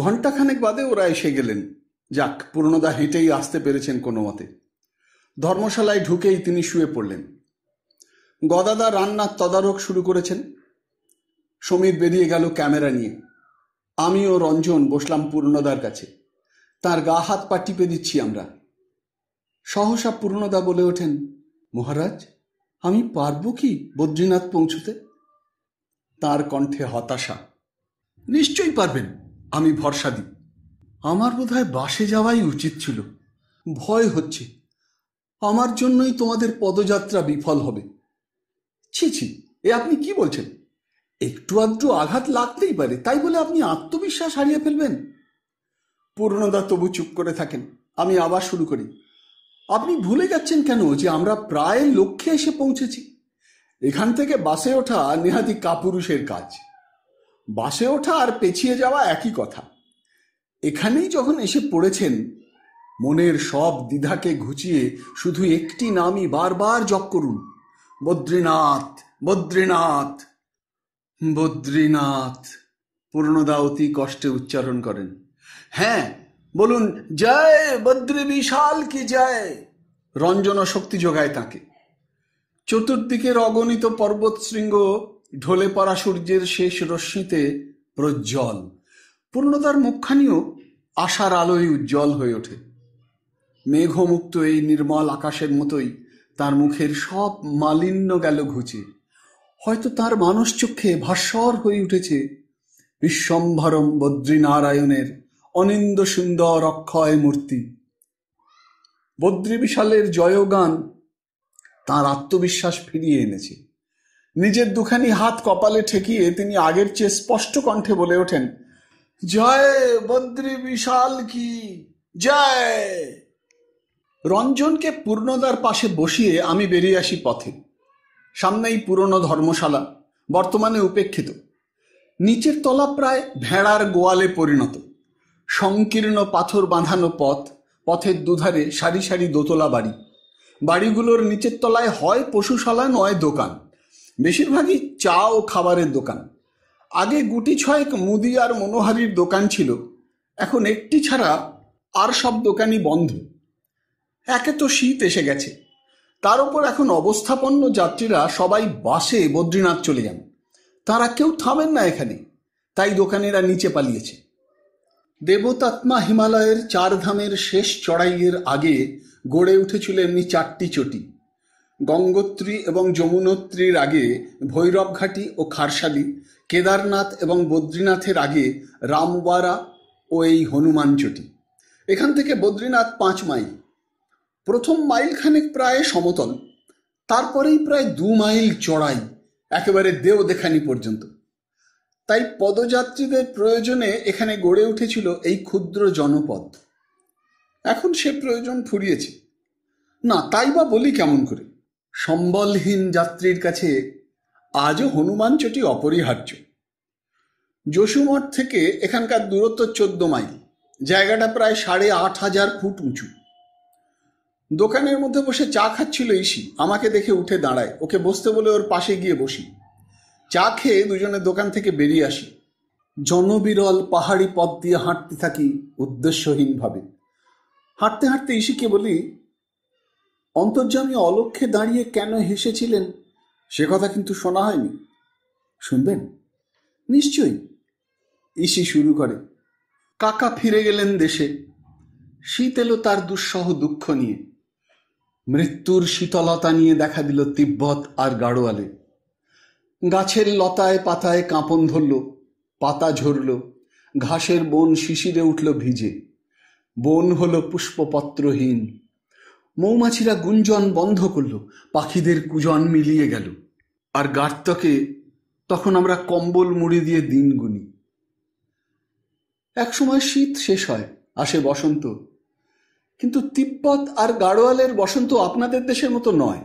ঘণ্টাখানেক বাদে ওরা এসে গেলেন যাক পূর্ণদা হেঁটেই আসতে পেরেছেন কোনো মতে ধর্মশালায় ঢুকেই তিনি শুয়ে পড়লেন গদাদা রান্নার তদারক শুরু করেছেন সমীর বেরিয়ে গেল ক্যামেরা নিয়ে আমি ও রঞ্জন বসলাম পূর্ণদার কাছে তার গা হাত পা টিপে দিচ্ছি আমরা সহসা পূর্ণদা বলে ওঠেন মহারাজ আমি পারব কি বদ্রীনাথ পৌঁছতে তার কণ্ঠে হতাশা নিশ্চয়ই পারবেন আমি ভরসা দিই আমার বোধহয় বাসে যাওয়াই উচিত ছিল ভয় হচ্ছে আমার জন্যই তোমাদের পদযাত্রা বিফল হবে ছি ছি এ আপনি কি বলছেন একটু আধটু আঘাত লাগতেই পারে তাই বলে আপনি আত্মবিশ্বাস হারিয়ে ফেলবেন পূর্ণদা তবু চুপ করে থাকেন আমি আবার শুরু করি আপনি ভুলে যাচ্ছেন কেন যে আমরা প্রায় লক্ষ্যে এসে পৌঁছেছি এখান থেকে বাসে ওঠা নেহাতি কাপুরুষের কাজ বাসে ওঠা আর পেছিয়ে যাওয়া একই কথা এখানেই যখন এসে পড়েছেন মনের সব দ্বিধাকে ঘুচিয়ে শুধু একটি নামই বারবার জপ করুন বদ্রীনাথ বদ্রীনাথ বদ্রীনাথ পূর্ণদা অতি কষ্টে উচ্চারণ করেন হ্যাঁ বলুন জয় বদ্রী বিশাল কি জয় রঞ্জনা শক্তি যোগায় তাকে চতুর্দিকের অগণিত পর্বতশৃঙ্গ ঢলে পড়া সূর্যের শেষ রশ্মিতে প্রজ্জ্বল পূর্ণতার মুখখানিও আশার আলোয় উজ্জ্বল হয়ে ওঠে মেঘমুক্ত এই নির্মল আকাশের মতোই তার মুখের সব মালিন্য গেল ঘুচে হয়তো তার মানুষ চক্ষে ভাস্বর হয়ে উঠেছে বিশ্বম্ভরম বদ্রীনারায়ণের অনিন্দ সুন্দর অক্ষয় মূর্তি বদ্রী বিশালের জয়গান তার আত্মবিশ্বাস ফিরিয়ে এনেছে নিজের দুখানি হাত কপালে ঠেকিয়ে তিনি আগের চেয়ে স্পষ্ট কণ্ঠে বলে ওঠেন জয় বদ্রী বিশাল কি জয় রঞ্জনকে পূর্ণদার পাশে বসিয়ে আমি বেরিয়ে আসি পথে সামনেই পুরনো ধর্মশালা বর্তমানে উপেক্ষিত নিচের তলা প্রায় ভেড়ার গোয়ালে পরিণত সংকীর্ণ পাথর বাঁধানো পথ পথের দুধারে সারি সারি দোতলা বাড়ি বাড়িগুলোর নিচের তলায় হয় পশুশালা নয় দোকান বেশিরভাগই চা ও খাবারের দোকান আগে গুটি ছয়েক মুদি আর মনোহারির দোকান ছিল এখন একটি ছাড়া আর সব দোকানই বন্ধ একে তো শীত এসে গেছে তার উপর এখন অবস্থাপন্ন যাত্রীরা সবাই বাসে বদ্রীনাথ চলে যান তারা কেউ থামেন না এখানে তাই দোকানেরা নিচে পালিয়েছে দেবতাত্মা হিমালয়ের চারধামের শেষ চড়াইয়ের আগে গড়ে উঠেছিল এমনি চারটি চটি গঙ্গোত্রী এবং যমুনোত্রীর আগে ভৈরবঘাটি ও খারশালি কেদারনাথ এবং বদ্রীনাথের আগে রামবারা ও এই হনুমান চটি এখান থেকে বদ্রীনাথ পাঁচ মাইল প্রথম মাইলখানেক প্রায় সমতল তারপরেই প্রায় দু মাইল চড়াই একেবারে দেও দেখানি পর্যন্ত তাই পদযাত্রীদের প্রয়োজনে এখানে গড়ে উঠেছিল এই ক্ষুদ্র জনপদ এখন সে প্রয়োজন ফুরিয়েছে না তাই বা বলি কেমন করে সম্বলহীন যাত্রীর কাছে আজও হনুমানচটি অপরিহার্য যশুমঠ থেকে এখানকার দূরত্ব চোদ্দ মাইল জায়গাটা প্রায় সাড়ে আট হাজার ফুট উঁচু দোকানের মধ্যে বসে চা খাচ্ছিল ইসি আমাকে দেখে উঠে দাঁড়ায় ওকে বসতে বলে ওর পাশে গিয়ে বসি চা খেয়ে দুজনে দোকান থেকে বেরিয়ে আসি জনবিরল পাহাড়ি পথ দিয়ে হাঁটতে থাকি উদ্দেশ্যহীনভাবে হাঁটতে হাঁটতে ইসিকে বলি অন্তর্জামী অলক্ষে দাঁড়িয়ে কেন হেসেছিলেন সে কথা কিন্তু শোনা হয়নি শুনবেন নিশ্চয়ই ইসি শুরু করে কাকা ফিরে গেলেন দেশে শীত এলো তার দুঃসহ দুঃখ নিয়ে মৃত্যুর শীতলতা নিয়ে দেখা দিল তিব্বত আর গাড়োয়ালে গাছের লতায় পাতায় কাঁপন ধরল পাতা ঝরল ঘাসের বন শিশিরে উঠল ভিজে বন হলো পুষ্পপত্রহীন মৌমাছিরা গুঞ্জন বন্ধ করল পাখিদের কুজন মিলিয়ে গেল আর গার্তকে তখন আমরা কম্বল মুড়ি দিয়ে দিন গুনি একসময় শীত শেষ হয় আসে বসন্ত কিন্তু তিব্বত আর গাড়োয়ালের বসন্ত আপনাদের দেশের মতো নয়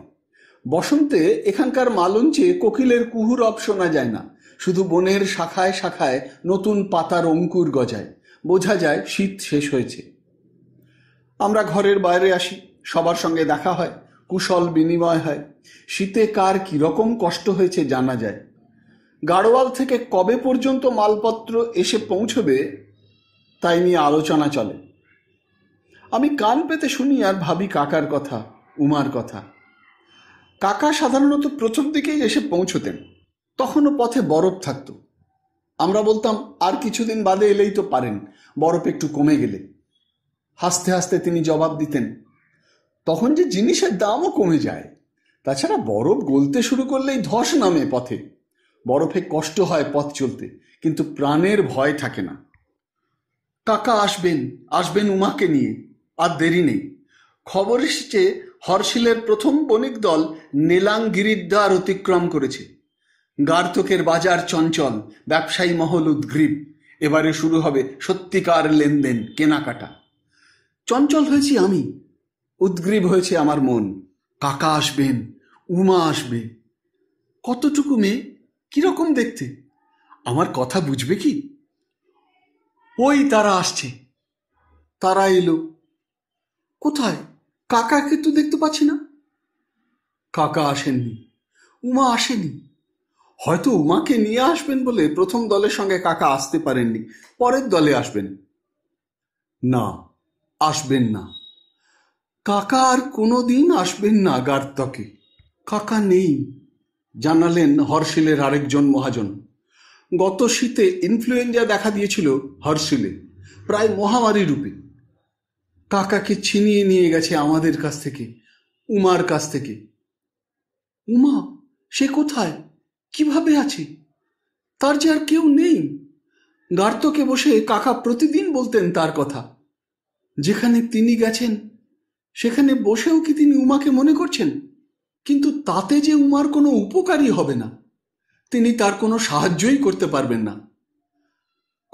বসন্তে এখানকার মালঞ্চে কোকিলের কুহুরব শোনা যায় না শুধু বনের শাখায় শাখায় নতুন পাতার অঙ্কুর গজায় বোঝা যায় শীত শেষ হয়েছে আমরা ঘরের বাইরে আসি সবার সঙ্গে দেখা হয় কুশল বিনিময় হয় শীতে কার কীরকম কষ্ট হয়েছে জানা যায় গাড়োয়াল থেকে কবে পর্যন্ত মালপত্র এসে পৌঁছবে তাই নিয়ে আলোচনা চলে আমি কান পেতে শুনি আর ভাবি কাকার কথা উমার কথা কাকা সাধারণত প্রথম দিকেই এসে পৌঁছতেন তখনও পথে বরফ থাকত আমরা বলতাম আর কিছুদিন বাদে এলেই তো পারেন বরফ একটু কমে গেলে হাসতে হাসতে তিনি জবাব দিতেন তখন যে জিনিসের দামও কমে যায় তাছাড়া বরফ গলতে শুরু করলেই ধস নামে পথে বরফে কষ্ট হয় পথ চলতে কিন্তু প্রাণের ভয় থাকে না কাকা আসবেন আসবেন উমাকে নিয়ে আর দেরি নেই খবর এসেছে হর্ষিলের প্রথম বণিক দল নীলাঙ্গিরির দ্বার অতিক্রম করেছে গার্তকের বাজার চঞ্চল ব্যবসায়ী মহল উদ্গ্রীব এবারে শুরু হবে সত্যিকার লেনদেন কেনাকাটা চঞ্চল হয়েছি আমি উদ্গ্রীব হয়েছে আমার মন কাকা আসবেন উমা আসবে কতটুকু মেয়ে কীরকম দেখতে আমার কথা বুঝবে কি ওই তারা আসছে তারা এলো কোথায় কাকাকে তো দেখতে পাচ্ছি না কাকা আসেননি উমা আসেনি হয়তো উমাকে নিয়ে আসবেন বলে প্রথম দলের সঙ্গে কাকা আসতে পারেননি পরের দলে আসবেন না আসবেন না কাকা আর কোনোদিন আসবেন না গার্তকে কাকা নেই জানালেন হর্ষিলের আরেকজন মহাজন গত শীতে ইনফ্লুয়েঞ্জা দেখা দিয়েছিল হর্ষিলে প্রায় মহামারী রূপে কাকাকে ছিনিয়ে নিয়ে গেছে আমাদের কাছ থেকে উমার কাছ থেকে উমা সে কোথায় কিভাবে আছে তার যে আর কেউ নেই গার্তকে বসে কাকা প্রতিদিন বলতেন তার কথা যেখানে তিনি গেছেন সেখানে বসেও কি তিনি উমাকে মনে করছেন কিন্তু তাতে যে উমার কোনো উপকারই হবে না তিনি তার কোনো সাহায্যই করতে পারবেন না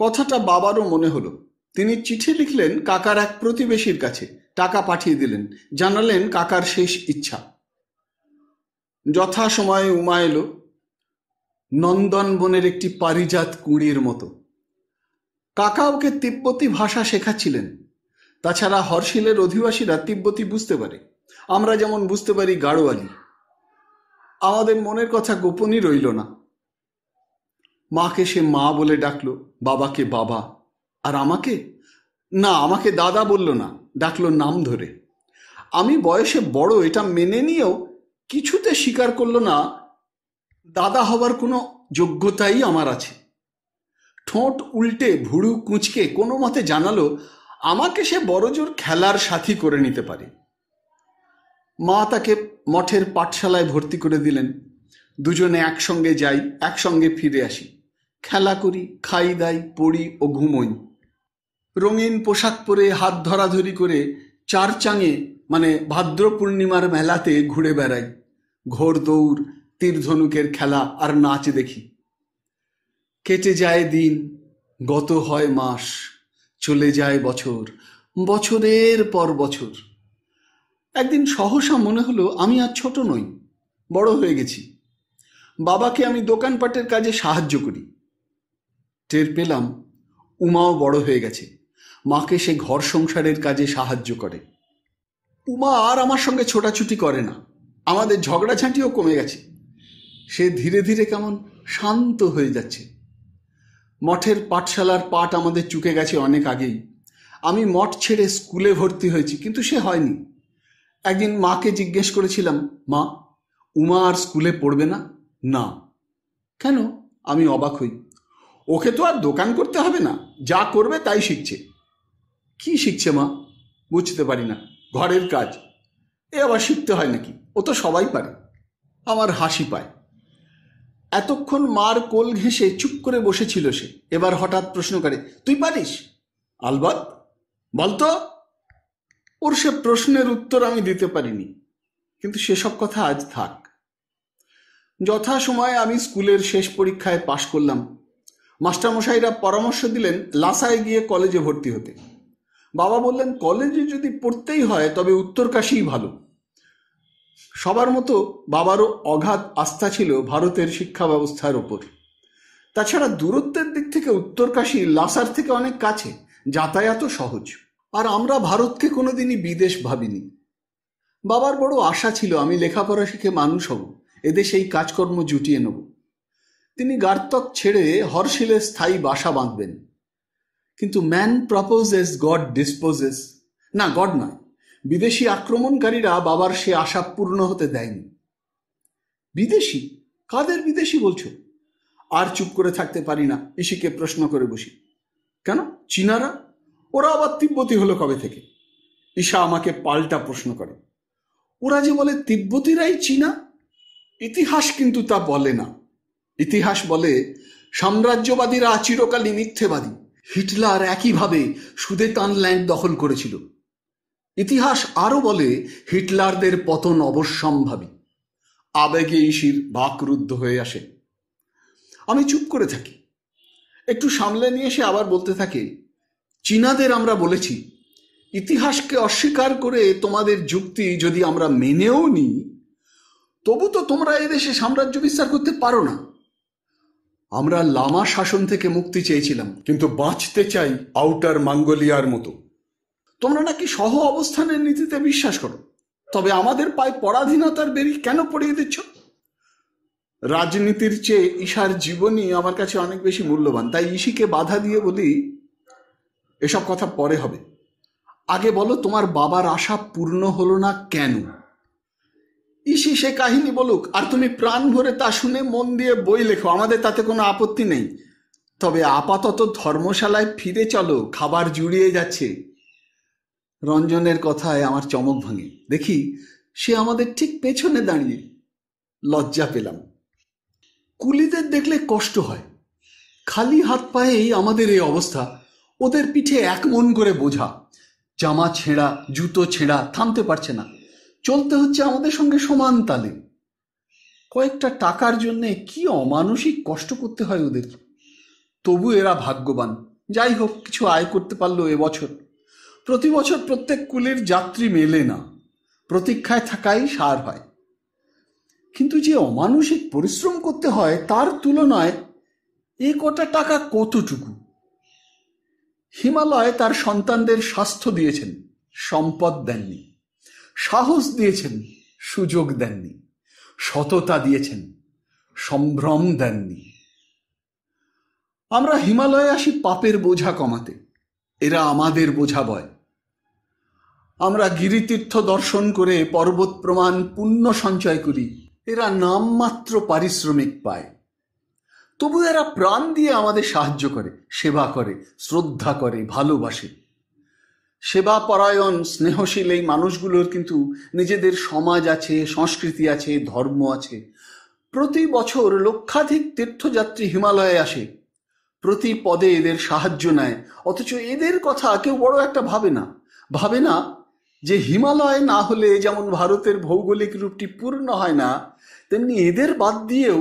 কথাটা বাবারও মনে হলো তিনি চিঠি লিখলেন কাকার এক প্রতিবেশীর কাছে টাকা পাঠিয়ে দিলেন জানালেন কাকার শেষ ইচ্ছা যথাসময়ে উমা এলো নন্দনবনের একটি পারিজাত কুড়ির মতো কাকা ওকে তিব্বতী ভাষা শেখাচ্ছিলেন তাছাড়া হরশিলের অধিবাসীরা তিব্বতী বুঝতে পারে আমরা যেমন বুঝতে পারি গাড়োয়ালি আমাদের মনের কথা গোপনই রইল না মাকে সে মা বলে ডাকলো বাবাকে বাবা আর আমাকে না আমাকে দাদা বলল না ডাকলো নাম ধরে আমি বয়সে বড় এটা মেনে নিয়েও কিছুতে স্বীকার করলো না দাদা হবার কোনো যোগ্যতাই আমার আছে ঠোঁট উল্টে ভুড়ু কুঁচকে কোনো মতে জানালো আমাকে সে বড়জোর খেলার সাথী করে নিতে পারে মা তাকে মঠের পাঠশালায় ভর্তি করে দিলেন দুজনে একসঙ্গে যাই একসঙ্গে ফিরে আসি খেলা করি খাই দাই পড়ি ও ঘুমোই রঙিন পোশাক পরে হাত ধরাধরি করে চার চাঙে মানে ভাদ্র পূর্ণিমার মেলাতে ঘুরে বেড়াই ঘোর দৌড় তীরধনুকের খেলা আর নাচ দেখি কেটে যায় দিন গত হয় মাস চলে যায় বছর বছরের পর বছর একদিন সহসা মনে হলো আমি আর ছোট নই বড় হয়ে গেছি বাবাকে আমি দোকানপাটের কাজে সাহায্য করি টের পেলাম উমাও বড় হয়ে গেছে মাকে সে ঘর সংসারের কাজে সাহায্য করে উমা আর আমার সঙ্গে ছোটাছুটি করে না আমাদের ঝগড়াঝাঁটিও কমে গেছে সে ধীরে ধীরে কেমন শান্ত হয়ে যাচ্ছে মঠের পাঠশালার পাট আমাদের চুকে গেছে অনেক আগেই আমি মঠ ছেড়ে স্কুলে ভর্তি হয়েছি কিন্তু সে হয়নি একদিন মাকে জিজ্ঞেস করেছিলাম মা উমা আর স্কুলে পড়বে না না কেন আমি অবাক হই ওকে তো আর দোকান করতে হবে না যা করবে তাই শিখছে কি শিখছে মা বুঝতে পারি না ঘরের কাজ এ আবার শিখতে হয় নাকি ও তো সবাই পারে আমার হাসি পায় এতক্ষণ মার কোল ঘেঁষে চুপ করে বসেছিল সে এবার হঠাৎ প্রশ্ন করে তুই পারিস আলবাত বলতো ওর সে প্রশ্নের উত্তর আমি দিতে পারিনি কিন্তু সেসব কথা আজ থাক যথাসময়ে আমি স্কুলের শেষ পরীক্ষায় পাশ করলাম মাস্টারমশাইরা পরামর্শ দিলেন লাসায় গিয়ে কলেজে ভর্তি হতে বাবা বললেন কলেজে যদি পড়তেই হয় তবে উত্তরকাশীই ভালো সবার মতো বাবারও অগাধ আস্থা ছিল ভারতের শিক্ষা ব্যবস্থার ওপর তাছাড়া দূরত্বের দিক থেকে উত্তরকাশী লাসার থেকে অনেক কাছে যাতায়াত সহজ আর আমরা ভারতকে কোনোদিনই বিদেশ ভাবিনি বাবার বড় আশা ছিল আমি লেখাপড়া শিখে মানুষ হব এদেশে এই কাজকর্ম জুটিয়ে নেব তিনি গার্তক ছেড়ে হরশিলে স্থায়ী বাসা বাঁধবেন কিন্তু ম্যান প্রপোজেস গড ডিসপোজেস না গড নয় বিদেশি আক্রমণকারীরা বাবার সে আশা পূর্ণ হতে দেয়নি বিদেশি কাদের বিদেশি বলছো আর চুপ করে থাকতে পারি না ইসিকে প্রশ্ন করে বসি কেন চীনারা ওরা আবার তিব্বতী হলো কবে থেকে ঈশা আমাকে পাল্টা প্রশ্ন করে ওরা যে বলে তিব্বতীরাই চীনা ইতিহাস কিন্তু তা বলে না ইতিহাস বলে সাম্রাজ্যবাদীরা চিরকালই মিথ্যেবাদী হিটলার একইভাবে সুদেতানল্যান্ড দখল করেছিল ইতিহাস আরও বলে হিটলারদের পতন অবশ্যম্ভাবী আবেগে ইসির বাকরুদ্ধ হয়ে আসে আমি চুপ করে থাকি একটু সামলে নিয়ে এসে আবার বলতে থাকে চীনাদের আমরা বলেছি ইতিহাসকে অস্বীকার করে তোমাদের যুক্তি যদি আমরা মেনেও নিই তবু তো তোমরা এদেশে সাম্রাজ্য বিস্তার করতে পারো না আমরা লামা শাসন থেকে মুক্তি চেয়েছিলাম কিন্তু বাঁচতে চাই আউটার মাঙ্গোলিয়ার মতো তোমরা নাকি সহ অবস্থানের নীতিতে বিশ্বাস করো তবে আমাদের পায়ে পরাধীনতার বেরি কেন পড়িয়ে দিচ্ছ রাজনীতির চেয়ে ঈশার জীবনই আমার কাছে অনেক বেশি মূল্যবান তাই ঈশিকে বাধা দিয়ে বলি এসব কথা পরে হবে আগে বলো তোমার বাবার আশা পূর্ণ হলো না কেন ইসি সে কাহিনী বলুক আর তুমি প্রাণ ভরে তা শুনে মন দিয়ে বই লেখো আমাদের তাতে কোনো আপত্তি নেই তবে আপাতত ধর্মশালায় ফিরে চলো খাবার জুড়িয়ে যাচ্ছে রঞ্জনের কথায় আমার চমক ভাঙে দেখি সে আমাদের ঠিক পেছনে দাঁড়িয়ে লজ্জা পেলাম কুলিদের দেখলে কষ্ট হয় খালি হাত পায়েই আমাদের এই অবস্থা ওদের পিঠে এক মন করে বোঝা জামা ছেঁড়া জুতো ছেঁড়া থামতে পারছে না চলতে হচ্ছে আমাদের সঙ্গে সমান তালে কয়েকটা টাকার জন্যে কি অমানসিক কষ্ট করতে হয় ওদের তবু এরা ভাগ্যবান যাই হোক কিছু আয় করতে পারলো এবছর প্রতি বছর প্রত্যেক কুলের যাত্রী মেলে না প্রতীক্ষায় থাকাই সার হয় কিন্তু যে অমানসিক পরিশ্রম করতে হয় তার তুলনায় এ কটা টাকা কতটুকু হিমালয় তার সন্তানদের স্বাস্থ্য দিয়েছেন সম্পদ দেননি সাহস দিয়েছেন সুযোগ দেননি সততা দিয়েছেন সম্ভ্রম দেননি আমরা হিমালয়ে আসি পাপের বোঝা কমাতে এরা আমাদের বোঝা বয় আমরা গিরিতীর্থ দর্শন করে পর্বত প্রমাণ পুণ্য সঞ্চয় করি এরা নামমাত্র পারিশ্রমিক পায় তবু এরা প্রাণ দিয়ে আমাদের সাহায্য করে সেবা করে শ্রদ্ধা করে ভালোবাসে পরায়ণ স্নেহশীল এই মানুষগুলোর কিন্তু নিজেদের সমাজ আছে সংস্কৃতি আছে ধর্ম আছে প্রতি বছর লক্ষাধিক তীর্থযাত্রী হিমালয়ে আসে প্রতি পদে এদের সাহায্য নেয় অথচ এদের কথা কেউ বড় একটা ভাবে না ভাবে না যে হিমালয় না হলে যেমন ভারতের ভৌগোলিক রূপটি পূর্ণ হয় না তেমনি এদের বাদ দিয়েও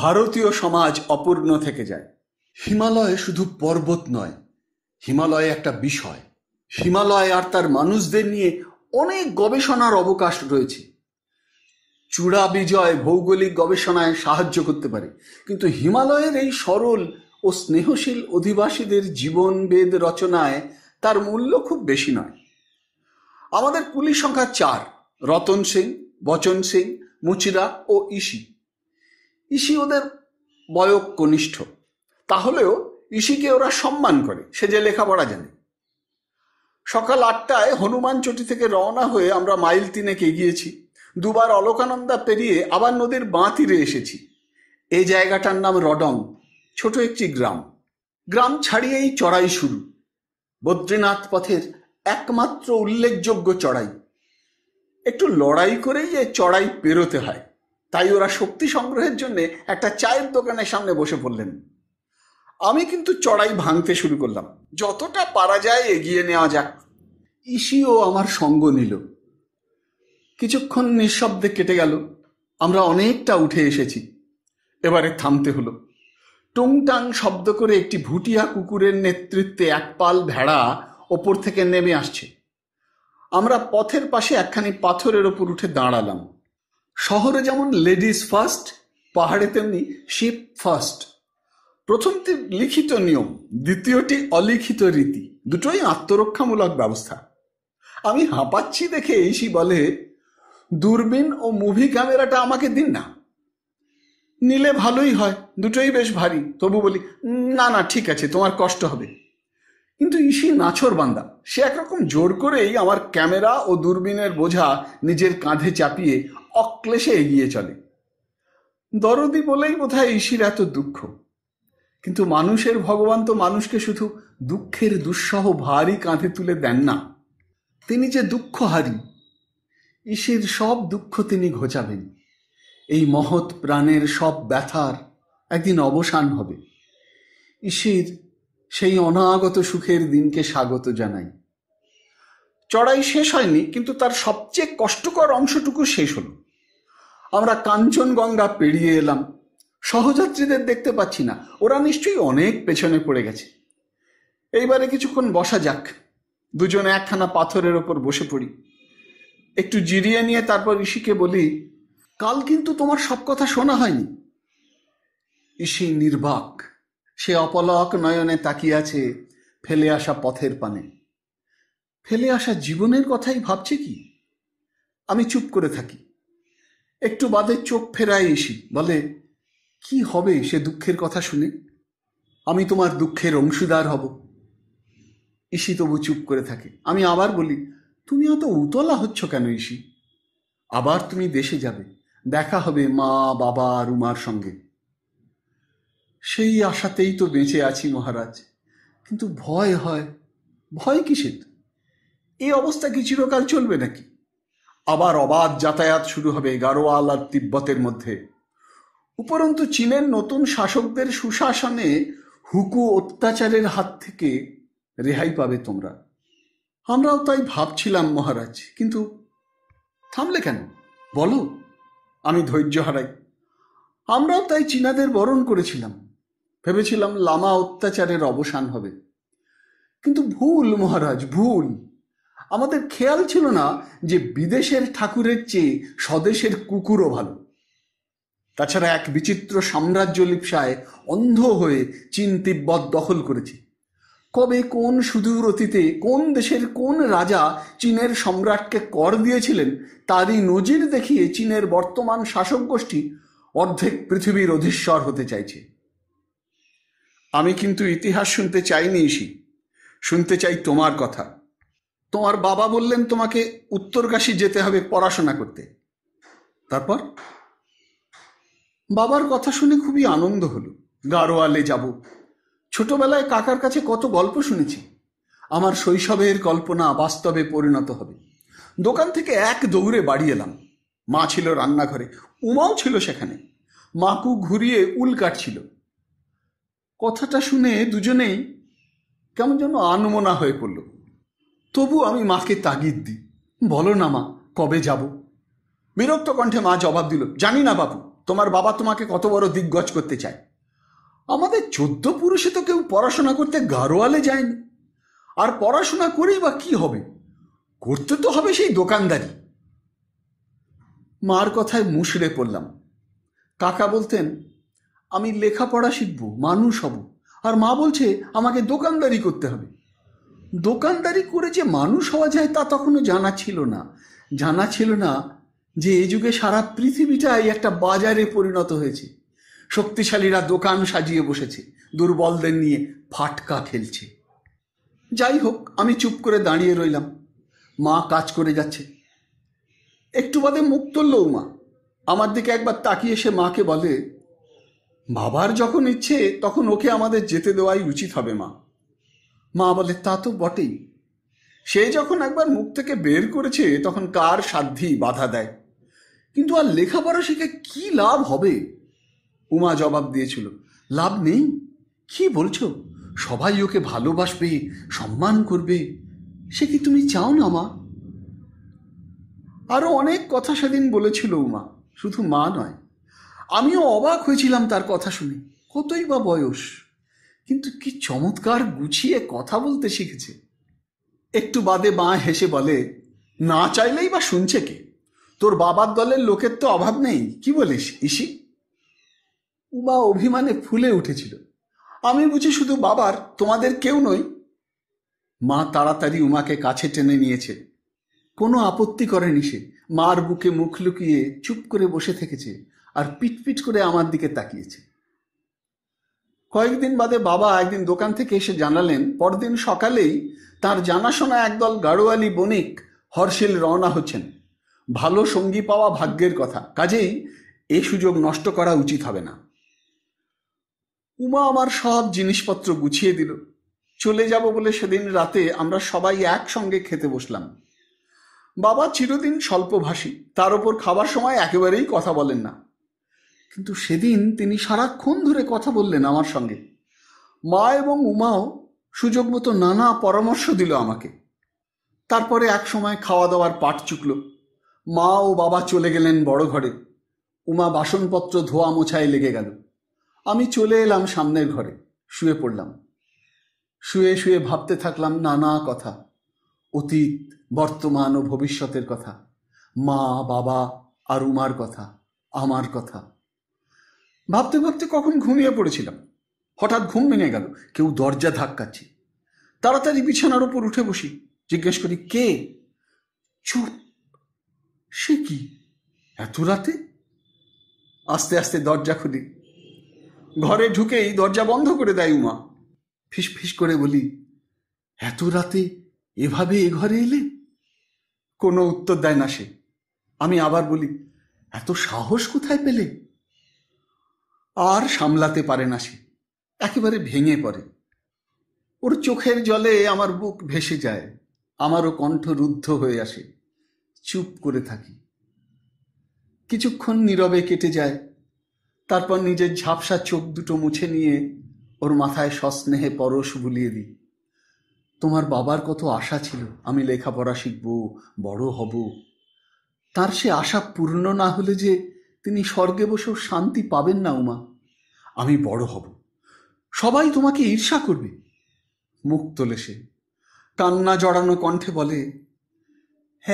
ভারতীয় সমাজ অপূর্ণ থেকে যায় হিমালয় শুধু পর্বত নয় হিমালয় একটা বিষয় হিমালয় আর তার মানুষদের নিয়ে অনেক গবেষণার অবকাশ রয়েছে চূড়া বিজয় ভৌগোলিক গবেষণায় সাহায্য করতে পারে কিন্তু হিমালয়ের এই সরল ও স্নেহশীল অধিবাসীদের জীবনবেদ রচনায় তার মূল্য খুব বেশি নয় আমাদের পুলিশ সংখ্যা চার রতন সিং বচন সিং মুচিরা ও ইসি ইসি ওদের বয়ক কনিষ্ঠ তাহলেও ইসিকে ওরা সম্মান করে সে যে লেখাপড়া জানে সকাল আটটায় হনুমান চটি থেকে রওনা হয়ে আমরা মাইল তিনেক এগিয়েছি দুবার অলোকানন্দা পেরিয়ে আবার নদীর বাঁ তীরে এসেছি এই জায়গাটার নাম রডং ছোট একটি গ্রাম গ্রাম ছাড়িয়েই চড়াই শুরু বদ্রীনাথ পথের একমাত্র উল্লেখযোগ্য চড়াই একটু লড়াই করেই এ চড়াই পেরোতে হয় তাই ওরা শক্তি সংগ্রহের জন্য একটা চায়ের দোকানের সামনে বসে পড়লেন আমি কিন্তু চড়াই ভাঙতে শুরু করলাম যতটা পারা যায় এগিয়ে নেওয়া যাক ইসিও আমার সঙ্গ নিল কিছুক্ষণ নিঃশব্দে কেটে গেল আমরা অনেকটা উঠে এসেছি এবারে থামতে হলো টুংটাং শব্দ করে একটি ভুটিয়া কুকুরের নেতৃত্বে একপাল ভেড়া ওপর থেকে নেমে আসছে আমরা পথের পাশে একখানি পাথরের ওপর উঠে দাঁড়ালাম শহরে যেমন লেডিস ফার্স্ট পাহাড়ে তেমনি শিপ ফার্স্ট প্রথমটি লিখিত নিয়ম দ্বিতীয়টি অলিখিত রীতি দুটোই আত্মরক্ষামূলক ব্যবস্থা আমি হাঁপাচ্ছি দেখে ইসি বলে দূরবীন ও মুভি ক্যামেরাটা আমাকে দিন না নিলে ভালোই হয় দুটোই বেশ ভারী তবু বলি না না ঠিক আছে তোমার কষ্ট হবে কিন্তু ইসি নাছর বান্দা সে একরকম জোর করেই আমার ক্যামেরা ও দূরবীনের বোঝা নিজের কাঁধে চাপিয়ে অক্লেশে এগিয়ে চলে দরদি বলেই বোধহয় ইসির এত দুঃখ কিন্তু মানুষের ভগবান তো মানুষকে শুধু দুঃখের দুঃসহ ভারী কাঁধে তুলে দেন না তিনি যে দুঃখহারী ঈশির সব দুঃখ তিনি ঘোচাবেন এই মহৎ প্রাণের সব ব্যথার একদিন অবসান হবে ঈশির সেই অনাগত সুখের দিনকে স্বাগত জানাই চড়াই শেষ হয়নি কিন্তু তার সবচেয়ে কষ্টকর অংশটুকু শেষ হল আমরা কাঞ্চনগঙ্গা পেরিয়ে এলাম সহযাত্রীদের দেখতে পাচ্ছি না ওরা নিশ্চয়ই অনেক পেছনে পড়ে গেছে এইবারে কিছুক্ষণ বসা যাক দুজনে একখানা পাথরের ওপর বসে পড়ি একটু জিরিয়ে নিয়ে তারপর ঋষিকে বলি কাল কিন্তু তোমার সব কথা শোনা হয়নি ঋষি নির্বাক সে অপলক নয়নে তাকিয়ে আছে ফেলে আসা পথের পানে ফেলে আসা জীবনের কথাই ভাবছে কি আমি চুপ করে থাকি একটু বাদে চোখ ফেরায় ঋষি বলে কি হবে সে দুঃখের কথা শুনে আমি তোমার দুঃখের অংশীদার হব ইসি তবু চুপ করে থাকে আমি আবার বলি তুমি অত উতলা হচ্ছ কেন ইসি আবার তুমি দেশে যাবে দেখা হবে মা বাবা রুমার সঙ্গে সেই আশাতেই তো বেঁচে আছি মহারাজ কিন্তু ভয় হয় ভয় কিসের এই অবস্থা কি চিরকাল চলবে নাকি আবার অবাধ যাতায়াত শুরু হবে গারোয়াল আর তিব্বতের মধ্যে উপরন্তু চীনের নতুন শাসকদের সুশাসনে হুকু অত্যাচারের হাত থেকে রেহাই পাবে তোমরা আমরাও তাই ভাবছিলাম মহারাজ কিন্তু থামলে কেন বলো আমি ধৈর্য হারাই আমরাও তাই চীনাদের বরণ করেছিলাম ভেবেছিলাম লামা অত্যাচারের অবসান হবে কিন্তু ভুল মহারাজ ভুল আমাদের খেয়াল ছিল না যে বিদেশের ঠাকুরের চেয়ে স্বদেশের কুকুরও ভালো তাছাড়া এক বিচিত্র সাম্রাজ্য লিপসায় অন্ধ হয়ে চীন তিব্বত দখল করেছে কবে কোন সুদূর অতীতে কোন দেশের কোন রাজা চীনের সম্রাটকে কর দিয়েছিলেন তারই নজির দেখিয়ে চীনের বর্তমান শাসক গোষ্ঠী অর্ধেক পৃথিবীর অধীশ্বর হতে চাইছে আমি কিন্তু ইতিহাস শুনতে চাইনি ইসি শুনতে চাই তোমার কথা তোমার বাবা বললেন তোমাকে উত্তরকাশী যেতে হবে পড়াশোনা করতে তারপর বাবার কথা শুনে খুবই আনন্দ হলো গাড়োয়ালে যাব ছোটবেলায় কাকার কাছে কত গল্প শুনেছি আমার শৈশবের কল্পনা বাস্তবে পরিণত হবে দোকান থেকে এক দৌড়ে বাড়ি এলাম মা ছিল রান্নাঘরে উমাও ছিল সেখানে মাকু ঘুরিয়ে উল কাটছিল কথাটা শুনে দুজনেই কেমন যেন আনমনা হয়ে পড়ল তবু আমি মাকে তাগিদ দিই বলো না মা কবে যাব বিরক্ত কণ্ঠে মা জবাব দিল জানি না বাবু তোমার বাবা তোমাকে কত বড় দিগ্গজ করতে চায় আমাদের চোদ্দ পুরুষে তো কেউ পড়াশোনা করতে গারোয়ালে যায়নি আর পড়াশোনা করেই বা কি হবে করতে তো হবে সেই দোকানদারি মার কথায় মুশড়ে পড়লাম কাকা বলতেন আমি লেখাপড়া শিখব মানুষ হব আর মা বলছে আমাকে দোকানদারি করতে হবে দোকানদারি করে যে মানুষ হওয়া যায় তা তখনও জানা ছিল না জানা ছিল না যে এই যুগে সারা পৃথিবীটাই একটা বাজারে পরিণত হয়েছে শক্তিশালীরা দোকান সাজিয়ে বসেছে দুর্বলদের নিয়ে ফাটকা খেলছে যাই হোক আমি চুপ করে দাঁড়িয়ে রইলাম মা কাজ করে যাচ্ছে একটু বাদে মুখ তুললও মা আমার দিকে একবার তাকিয়ে সে মাকে বলে বাবার যখন ইচ্ছে তখন ওকে আমাদের যেতে দেওয়াই উচিত হবে মা মা বলে তা তো বটেই সে যখন একবার মুখ থেকে বের করেছে তখন কার সাধ্যেই বাধা দেয় কিন্তু আর লেখাপড়া শিখে কি লাভ হবে উমা জবাব দিয়েছিল লাভ নেই কি বলছো সবাই ওকে ভালোবাসবে সম্মান করবে সে কি তুমি চাও না মা আরও অনেক কথা সেদিন বলেছিল উমা শুধু মা নয় আমিও অবাক হয়েছিলাম তার কথা শুনে কতই বা বয়স কিন্তু কি চমৎকার গুছিয়ে কথা বলতে শিখেছে একটু বাদে মা হেসে বলে না চাইলেই বা শুনছে কে তোর বাবার দলের লোকের তো অভাব নেই কি বলিস ইসি উমা অভিমানে ফুলে উঠেছিল আমি বুঝি শুধু বাবার তোমাদের কেউ নই মা তাড়াতাড়ি উমাকে কাছে টেনে নিয়েছে কোনো আপত্তি করেনি সে মার বুকে মুখ লুকিয়ে চুপ করে বসে থেকেছে আর পিটপিট করে আমার দিকে তাকিয়েছে কয়েকদিন বাদে বাবা একদিন দোকান থেকে এসে জানালেন পরদিন সকালেই তার জানাশোনা একদল গাড়োয়ালি বণিক হর্ষিল রওনা হচ্ছেন ভালো সঙ্গী পাওয়া ভাগ্যের কথা কাজেই এ সুযোগ নষ্ট করা উচিত হবে না উমা আমার সব জিনিসপত্র গুছিয়ে দিল চলে যাব বলে সেদিন রাতে আমরা সবাই একসঙ্গে খেতে বসলাম বাবা চিরদিন স্বল্পভাষী তার ওপর খাবার সময় একেবারেই কথা বলেন না কিন্তু সেদিন তিনি সারাক্ষণ ধরে কথা বললেন আমার সঙ্গে মা এবং উমাও সুযোগ মতো নানা পরামর্শ দিল আমাকে তারপরে এক সময় খাওয়া দাওয়ার পাট চুকলো মা ও বাবা চলে গেলেন বড় ঘরে উমা বাসনপত্র ধোয়া মোছায় লেগে গেল আমি চলে এলাম সামনের ঘরে শুয়ে পড়লাম শুয়ে শুয়ে ভাবতে থাকলাম নানা কথা অতীত বর্তমান ও ভবিষ্যতের কথা মা বাবা আর উমার কথা আমার কথা ভাবতে ভাবতে কখন ঘুমিয়ে পড়েছিলাম হঠাৎ ঘুম ভেঙে গেল কেউ দরজা ধাক্কাচ্ছে তাড়াতাড়ি বিছানার ওপর উঠে বসি জিজ্ঞেস করি কে চুপ সে কি এত রাতে আস্তে আস্তে দরজা খুলি ঘরে ঢুকেই দরজা বন্ধ করে দেয় উমা ফিস ফিস করে বলি এত রাতে এভাবে এ ঘরে এলে কোনো উত্তর দেয় না সে আমি আবার বলি এত সাহস কোথায় পেলে আর সামলাতে পারে না সে একেবারে ভেঙে পড়ে ওর চোখের জলে আমার বুক ভেসে যায় আমারও কণ্ঠ রুদ্ধ হয়ে আসে চুপ করে থাকি কিছুক্ষণ নীরবে কেটে যায় তারপর নিজের ঝাপসা চোখ দুটো মুছে নিয়ে ওর মাথায় সস্নেহে পরশ বুলিয়ে দিই তোমার বাবার কত আশা ছিল আমি লেখাপড়া শিখব বড় হব তার সে আশা পূর্ণ না হলে যে তিনি স্বর্গে বসেও শান্তি পাবেন না উমা আমি বড় হব সবাই তোমাকে ঈর্ষা করবে মুখ তোলে সে কান্না জড়ানো কণ্ঠে বলে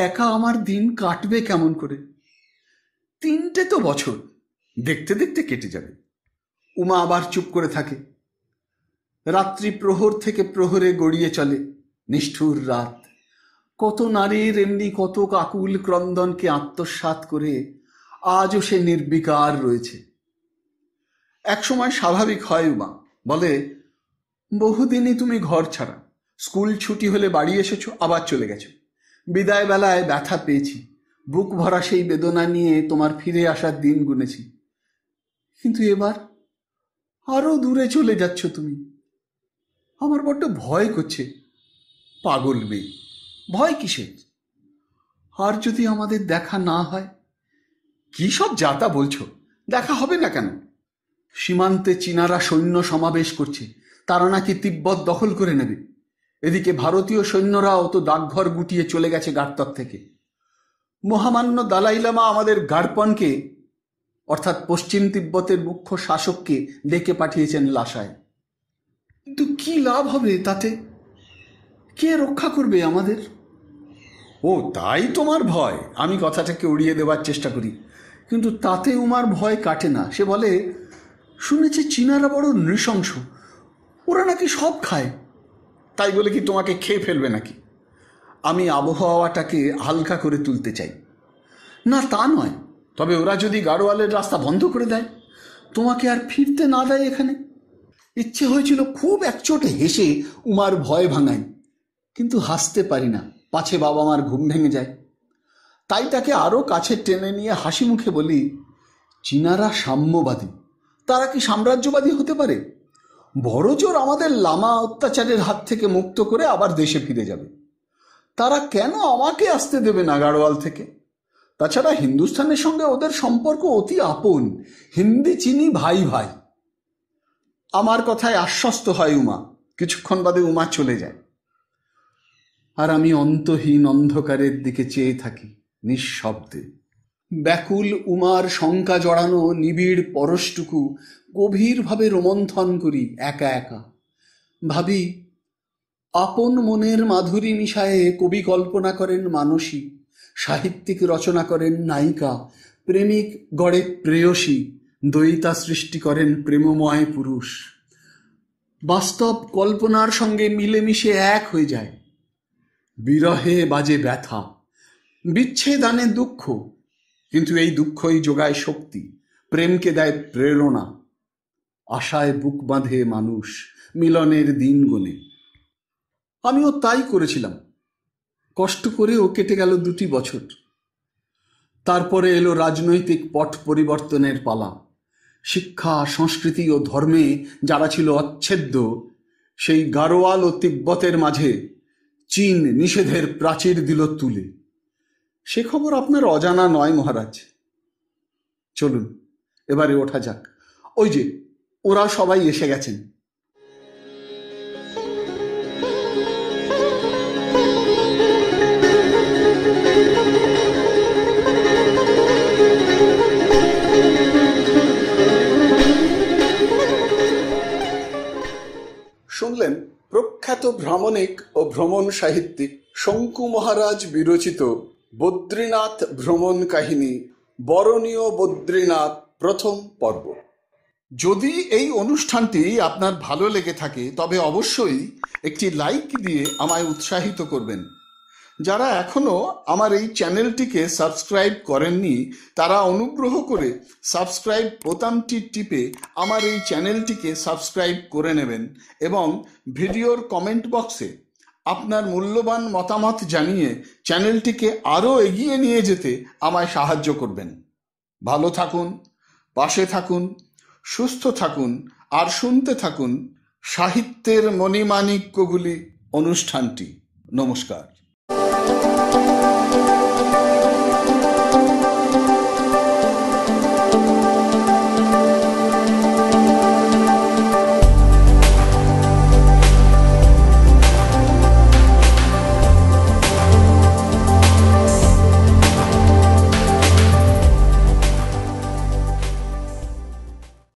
একা আমার দিন কাটবে কেমন করে তিনটে তো বছর দেখতে দেখতে কেটে যাবে উমা আবার চুপ করে থাকে রাত্রি প্রহর থেকে প্রহরে গড়িয়ে চলে নিষ্ঠুর রাত কত নারীর এমনি কত কাকুল ক্রন্দনকে আত্মসাত করে আজও সে নির্বিকার রয়েছে একসময় স্বাভাবিক হয় উমা বলে বহুদিনই তুমি ঘর ছাড়া স্কুল ছুটি হলে বাড়ি এসেছো আবার চলে গেছো বিদায়বেলায় ব্যথা পেয়েছি বুক ভরা সেই বেদনা নিয়ে তোমার ফিরে আসার দিন গুনেছি কিন্তু এবার আরও দূরে চলে যাচ্ছ তুমি আমার বড্ড ভয় করছে পাগল মেয়ে ভয় কিসের আর যদি আমাদের দেখা না হয় কী সব যাতা বলছো দেখা হবে না কেন সীমান্তে চীনারা সৈন্য সমাবেশ করছে তারা নাকি তিব্বত দখল করে নেবে এদিকে ভারতীয় সৈন্যরাও তো ডাকঘর গুটিয়ে চলে গেছে গাড়তক থেকে মহামান্য দালাই লামা আমাদের গাড়পনকে অর্থাৎ পশ্চিম তিব্বতের মুখ্য শাসককে ডেকে পাঠিয়েছেন লাসায় কিন্তু কি লাভ হবে তাতে কে রক্ষা করবে আমাদের ও তাই তোমার ভয় আমি কথাটাকে উড়িয়ে দেওয়ার চেষ্টা করি কিন্তু তাতে উমার ভয় কাটে না সে বলে শুনেছে চীনারা বড় নৃশংস ওরা নাকি সব খায় তাই বলে কি তোমাকে খেয়ে ফেলবে নাকি আমি আবহাওয়াটাকে হালকা করে তুলতে চাই না তা নয় তবে ওরা যদি গাড়োয়ালের রাস্তা বন্ধ করে দেয় তোমাকে আর ফিরতে না দেয় এখানে ইচ্ছে হয়েছিল খুব একচোটে হেসে উমার ভয় ভাঙাই কিন্তু হাসতে পারি না পাছে বাবা মার ঘুম ভেঙে যায় তাই তাকে আরও কাছে টেনে নিয়ে হাসি মুখে বলি চীনারা সাম্যবাদী তারা কি সাম্রাজ্যবাদী হতে পারে বড়জোর আমাদের লামা অত্যাচারের হাত থেকে মুক্ত করে আবার দেশে ফিরে যাবে তারা কেন আমাকে আসতে দেবে নাগারওয়াল থেকে তাছাড়া হিন্দুস্থানের সঙ্গে ওদের সম্পর্ক অতি আপন হিন্দি চিনি ভাই ভাই আমার কথায় আশ্বস্ত হয় উমা কিছুক্ষণ বাদে উমা চলে যায় আর আমি অন্তহীন অন্ধকারের দিকে চেয়ে থাকি নিঃশব্দে ব্যাকুল উমার শঙ্কা জড়ানো নিবিড় পরশটুকু গভীরভাবে রোমন্থন করি একা একা ভাবি আপন মনের মাধুরী মিশায়ে কবি কল্পনা করেন মানসী সাহিত্যিক রচনা করেন নায়িকা প্রেমিক গড়ে প্রেয়সী দয়িতা সৃষ্টি করেন প্রেমময় পুরুষ বাস্তব কল্পনার সঙ্গে মিলেমিশে এক হয়ে যায় বিরহে বাজে ব্যথা বিচ্ছেদ আনে দুঃখ কিন্তু এই দুঃখই যোগায় শক্তি প্রেমকে দেয় প্রেরণা আশায় বুক বাঁধে মানুষ মিলনের দিন গোলে আমিও তাই করেছিলাম কষ্ট করেও কেটে গেল দুটি বছর তারপরে এলো রাজনৈতিক পট পরিবর্তনের পালা শিক্ষা সংস্কৃতি ও ধর্মে যারা ছিল অচ্ছেদ্য সেই গারোয়াল ও তিব্বতের মাঝে চীন নিষেধের প্রাচীর দিল তুলে সে খবর আপনার অজানা নয় মহারাজ চলুন এবারে ওঠা যাক ওই যে ওরা সবাই এসে গেছেন শুনলেন প্রখ্যাত ভ্রামণিক ও ভ্রমণ সাহিত্যিক শঙ্কু মহারাজ বিরচিত বদ্রীনাথ ভ্রমণ কাহিনী বরণীয় বদ্রীনাথ প্রথম পর্ব যদি এই অনুষ্ঠানটি আপনার ভালো লেগে থাকে তবে অবশ্যই একটি লাইক দিয়ে আমায় উৎসাহিত করবেন যারা এখনও আমার এই চ্যানেলটিকে সাবস্ক্রাইব করেননি তারা অনুগ্রহ করে সাবস্ক্রাইব বোতামটি টিপে আমার এই চ্যানেলটিকে সাবস্ক্রাইব করে নেবেন এবং ভিডিওর কমেন্ট বক্সে আপনার মূল্যবান মতামত জানিয়ে চ্যানেলটিকে আরও এগিয়ে নিয়ে যেতে আমায় সাহায্য করবেন ভালো থাকুন পাশে থাকুন সুস্থ থাকুন আর শুনতে থাকুন সাহিত্যের মণিমাণিক্যগুলি অনুষ্ঠানটি নমস্কার